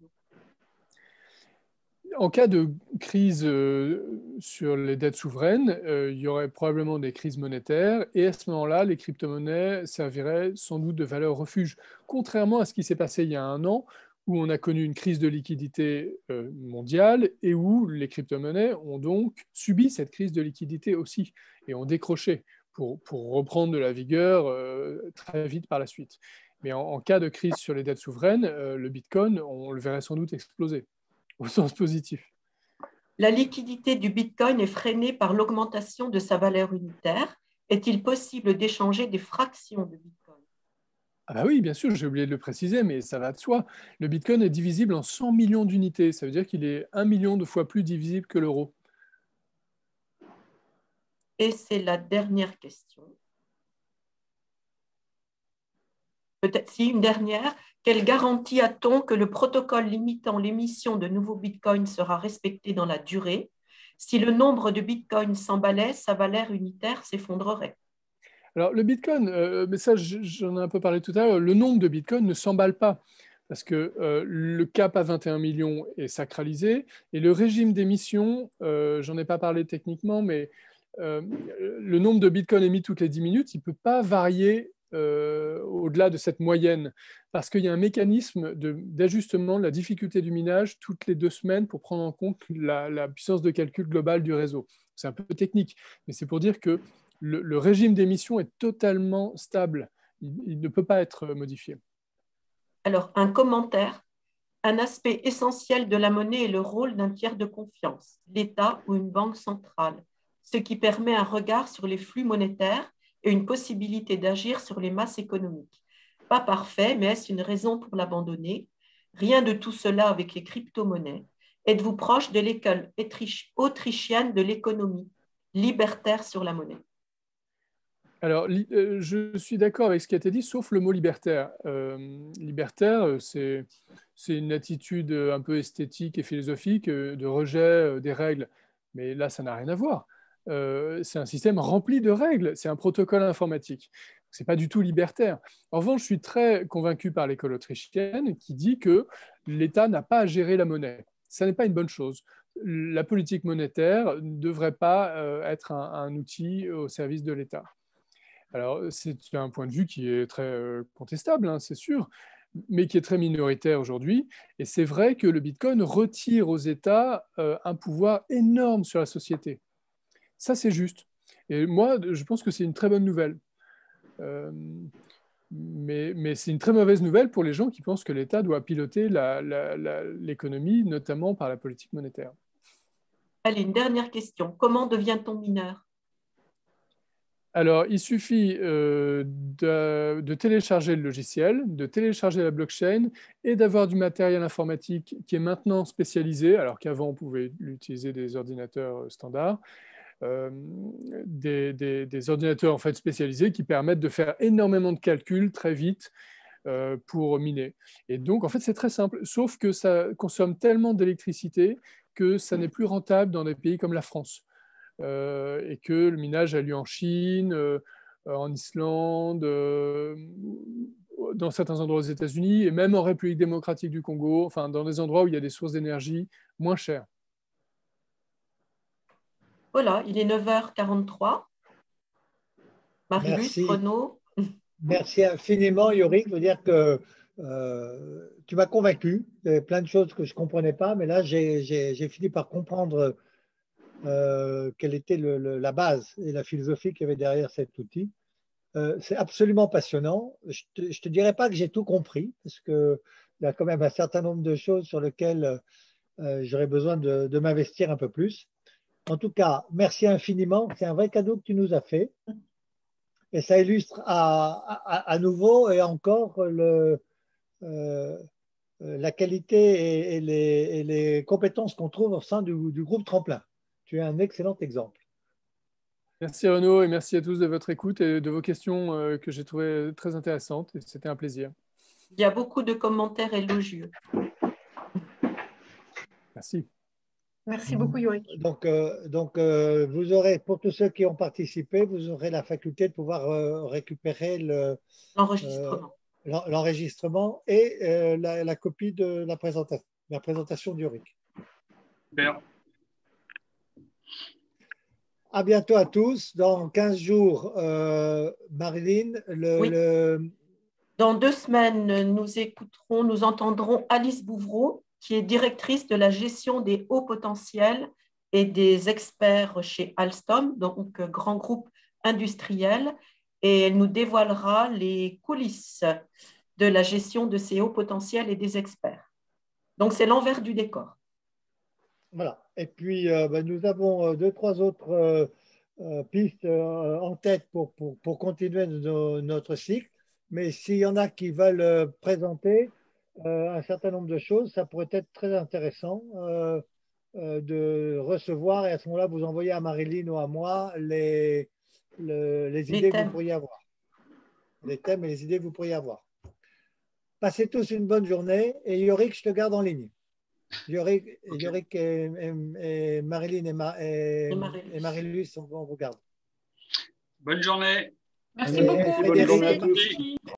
en cas de crise euh, sur les dettes souveraines, euh, il y aurait probablement des crises monétaires et à ce moment-là, les crypto-monnaies serviraient sans doute de valeur refuge. Contrairement à ce qui s'est passé il y a un an, où on a connu une crise de liquidité euh, mondiale et où les crypto-monnaies ont donc subi cette crise de liquidité aussi et ont décroché pour, reprendre de la vigueur euh, très vite par la suite. Mais en cas de crise sur les dettes souveraines, euh, le Bitcoin, on le verrait sans doute exploser au sens positif. La liquidité du Bitcoin est freinée par l'augmentation de sa valeur unitaire. Est-il possible d'échanger des fractions de Bitcoin ah bah oui, bien sûr, j'ai oublié de le préciser, mais ça va de soi. Le Bitcoin est divisible en 100 millions d'unités. Ça veut dire qu'il est un million de fois plus divisible que l'euro. Et c'est la dernière question. Peut-être si une dernière. Quelle garantie a-t-on que le protocole limitant l'émission de nouveaux bitcoins sera respecté dans la durée Si le nombre de bitcoins s'emballait, sa valeur unitaire s'effondrerait. Alors, le Bitcoin, euh, mais ça, j'en ai un peu parlé tout à l'heure, le nombre de Bitcoin ne s'emballe pas parce que euh, le cap à 21 millions est sacralisé et le régime d'émission, euh, j'en ai pas parlé techniquement, mais le nombre de Bitcoin émis toutes les 10 minutes, il ne peut pas varier au-delà de cette moyenne parce qu'il y a un mécanisme d'ajustement de, la difficulté du minage toutes les deux semaines pour prendre en compte la, la puissance de calcul globale du réseau. C'est un peu technique, mais c'est pour dire que le, régime d'émission est totalement stable. Il, il, ne peut pas être modifié. Alors, un commentaire. Un aspect essentiel de la monnaie est le rôle d'un tiers de confiance, l'État ou une banque centrale, ce qui permet un regard sur les flux monétaires et une possibilité d'agir sur les masses économiques. Pas parfait, mais est-ce une raison pour l'abandonner Rien de tout cela avec les crypto-monnaies. Êtes-vous proche de l'école autrichienne de l'économie, libertaire sur la monnaie alors, euh, je suis d'accord avec ce qui a été dit, sauf le mot libertaire. Euh, libertaire, euh, c'est une attitude un peu esthétique et philosophique de rejet des règles. Mais là, ça n'a rien à voir. c'est un système rempli de règles, c'est un protocole informatique. Ce n'est pas du tout libertaire. En revanche, je suis très convaincu par l'école autrichienne qui dit que l'État n'a pas à gérer la monnaie. Ce n'est pas une bonne chose la politique monétaire ne devrait pas être un outil au service de l'État. Alors, c'est un point de vue qui est très euh, contestable, hein, c'est sûr, mais qui est très minoritaire aujourd'hui. Et c'est vrai que le Bitcoin retire aux États euh, un pouvoir énorme sur la société. Ça, c'est juste. Et moi, je pense que c'est une très bonne nouvelle. Euh, mais, mais c'est une très mauvaise nouvelle pour les gens qui pensent que l'État doit piloter l'économie, notamment par la politique monétaire. Allez, une dernière question. Comment devient-on mineur alors, il suffit euh, de, télécharger le logiciel, de télécharger la blockchain et d'avoir du matériel informatique qui est maintenant spécialisé, alors qu'avant on pouvait l'utiliser des ordinateurs euh, standards, euh, des, ordinateurs en fait spécialisés qui permettent de faire énormément de calculs très vite pour miner. Et donc, en fait, c'est très simple, sauf que ça consomme tellement d'électricité que ça n'est plus rentable dans des pays comme la France euh, et que le minage a lieu en Chine, euh, en Islande, euh, dans certains endroits aux États-Unis et même en République démocratique du Congo, enfin dans des endroits où il y a des sources d'énergie moins chères. Voilà, il est 9h43. Marius, Renaud. <laughs> Merci infiniment, Yorick. Je veux dire que tu m'as convaincu. Il y avait plein de choses que je ne comprenais pas, mais là, j'ai fini par comprendre euh, quelle était la base et la philosophie qu'il y avait derrière cet outil. Euh, c'est absolument passionnant. Je ne te, dirais pas que j'ai tout compris, parce qu'il y a quand même un certain nombre de choses sur lesquelles euh, j'aurais besoin de, m'investir un peu plus. En tout cas, merci infiniment. C'est un vrai cadeau que tu nous as fait. Et ça illustre à, nouveau et encore la qualité et, les, compétences qu'on trouve au sein du groupe Tremplin. Tu es un excellent exemple. Merci Renaud et merci à tous de votre écoute et de vos questions euh, que j'ai trouvées très intéressantes. C'était un plaisir. Il y a beaucoup de commentaires élogieux. Merci. Merci beaucoup, Yorick. Donc, euh, donc euh, vous aurez, pour tous ceux qui ont participé, vous aurez la faculté de pouvoir récupérer l'enregistrement le, l'enregistrement et la, copie de la présentation, la présentation d'Yorick. Super. À bientôt à tous. Dans 15 jours, euh, Marilyn, Dans deux semaines, nous écouterons, nous entendrons Alice Bouvreau, qui est directrice de la gestion des hauts potentiels et des experts chez Alstom, donc euh, grand groupe industriel, et elle nous dévoilera les coulisses de la gestion de ces hauts potentiels et des experts. Donc c'est l'envers du décor. Voilà. Et puis, euh, ben, nous avons euh, deux, trois autres euh, pistes en tête pour, continuer notre cycle. Mais s'il y en a qui veulent présenter un certain nombre de choses, ça pourrait être très intéressant de recevoir et à ce moment-là, vous envoyez à Marilyn ou à moi les, les idées que vous pourriez avoir. Les thèmes et les idées que vous pourriez avoir. Passez tous une bonne journée et Yorick, je te garde en ligne. Yorick, euh, euh, et, euh, et, Marilyn et, Marie-Louise, on, vous regarde. Bonne journée. Merci beaucoup.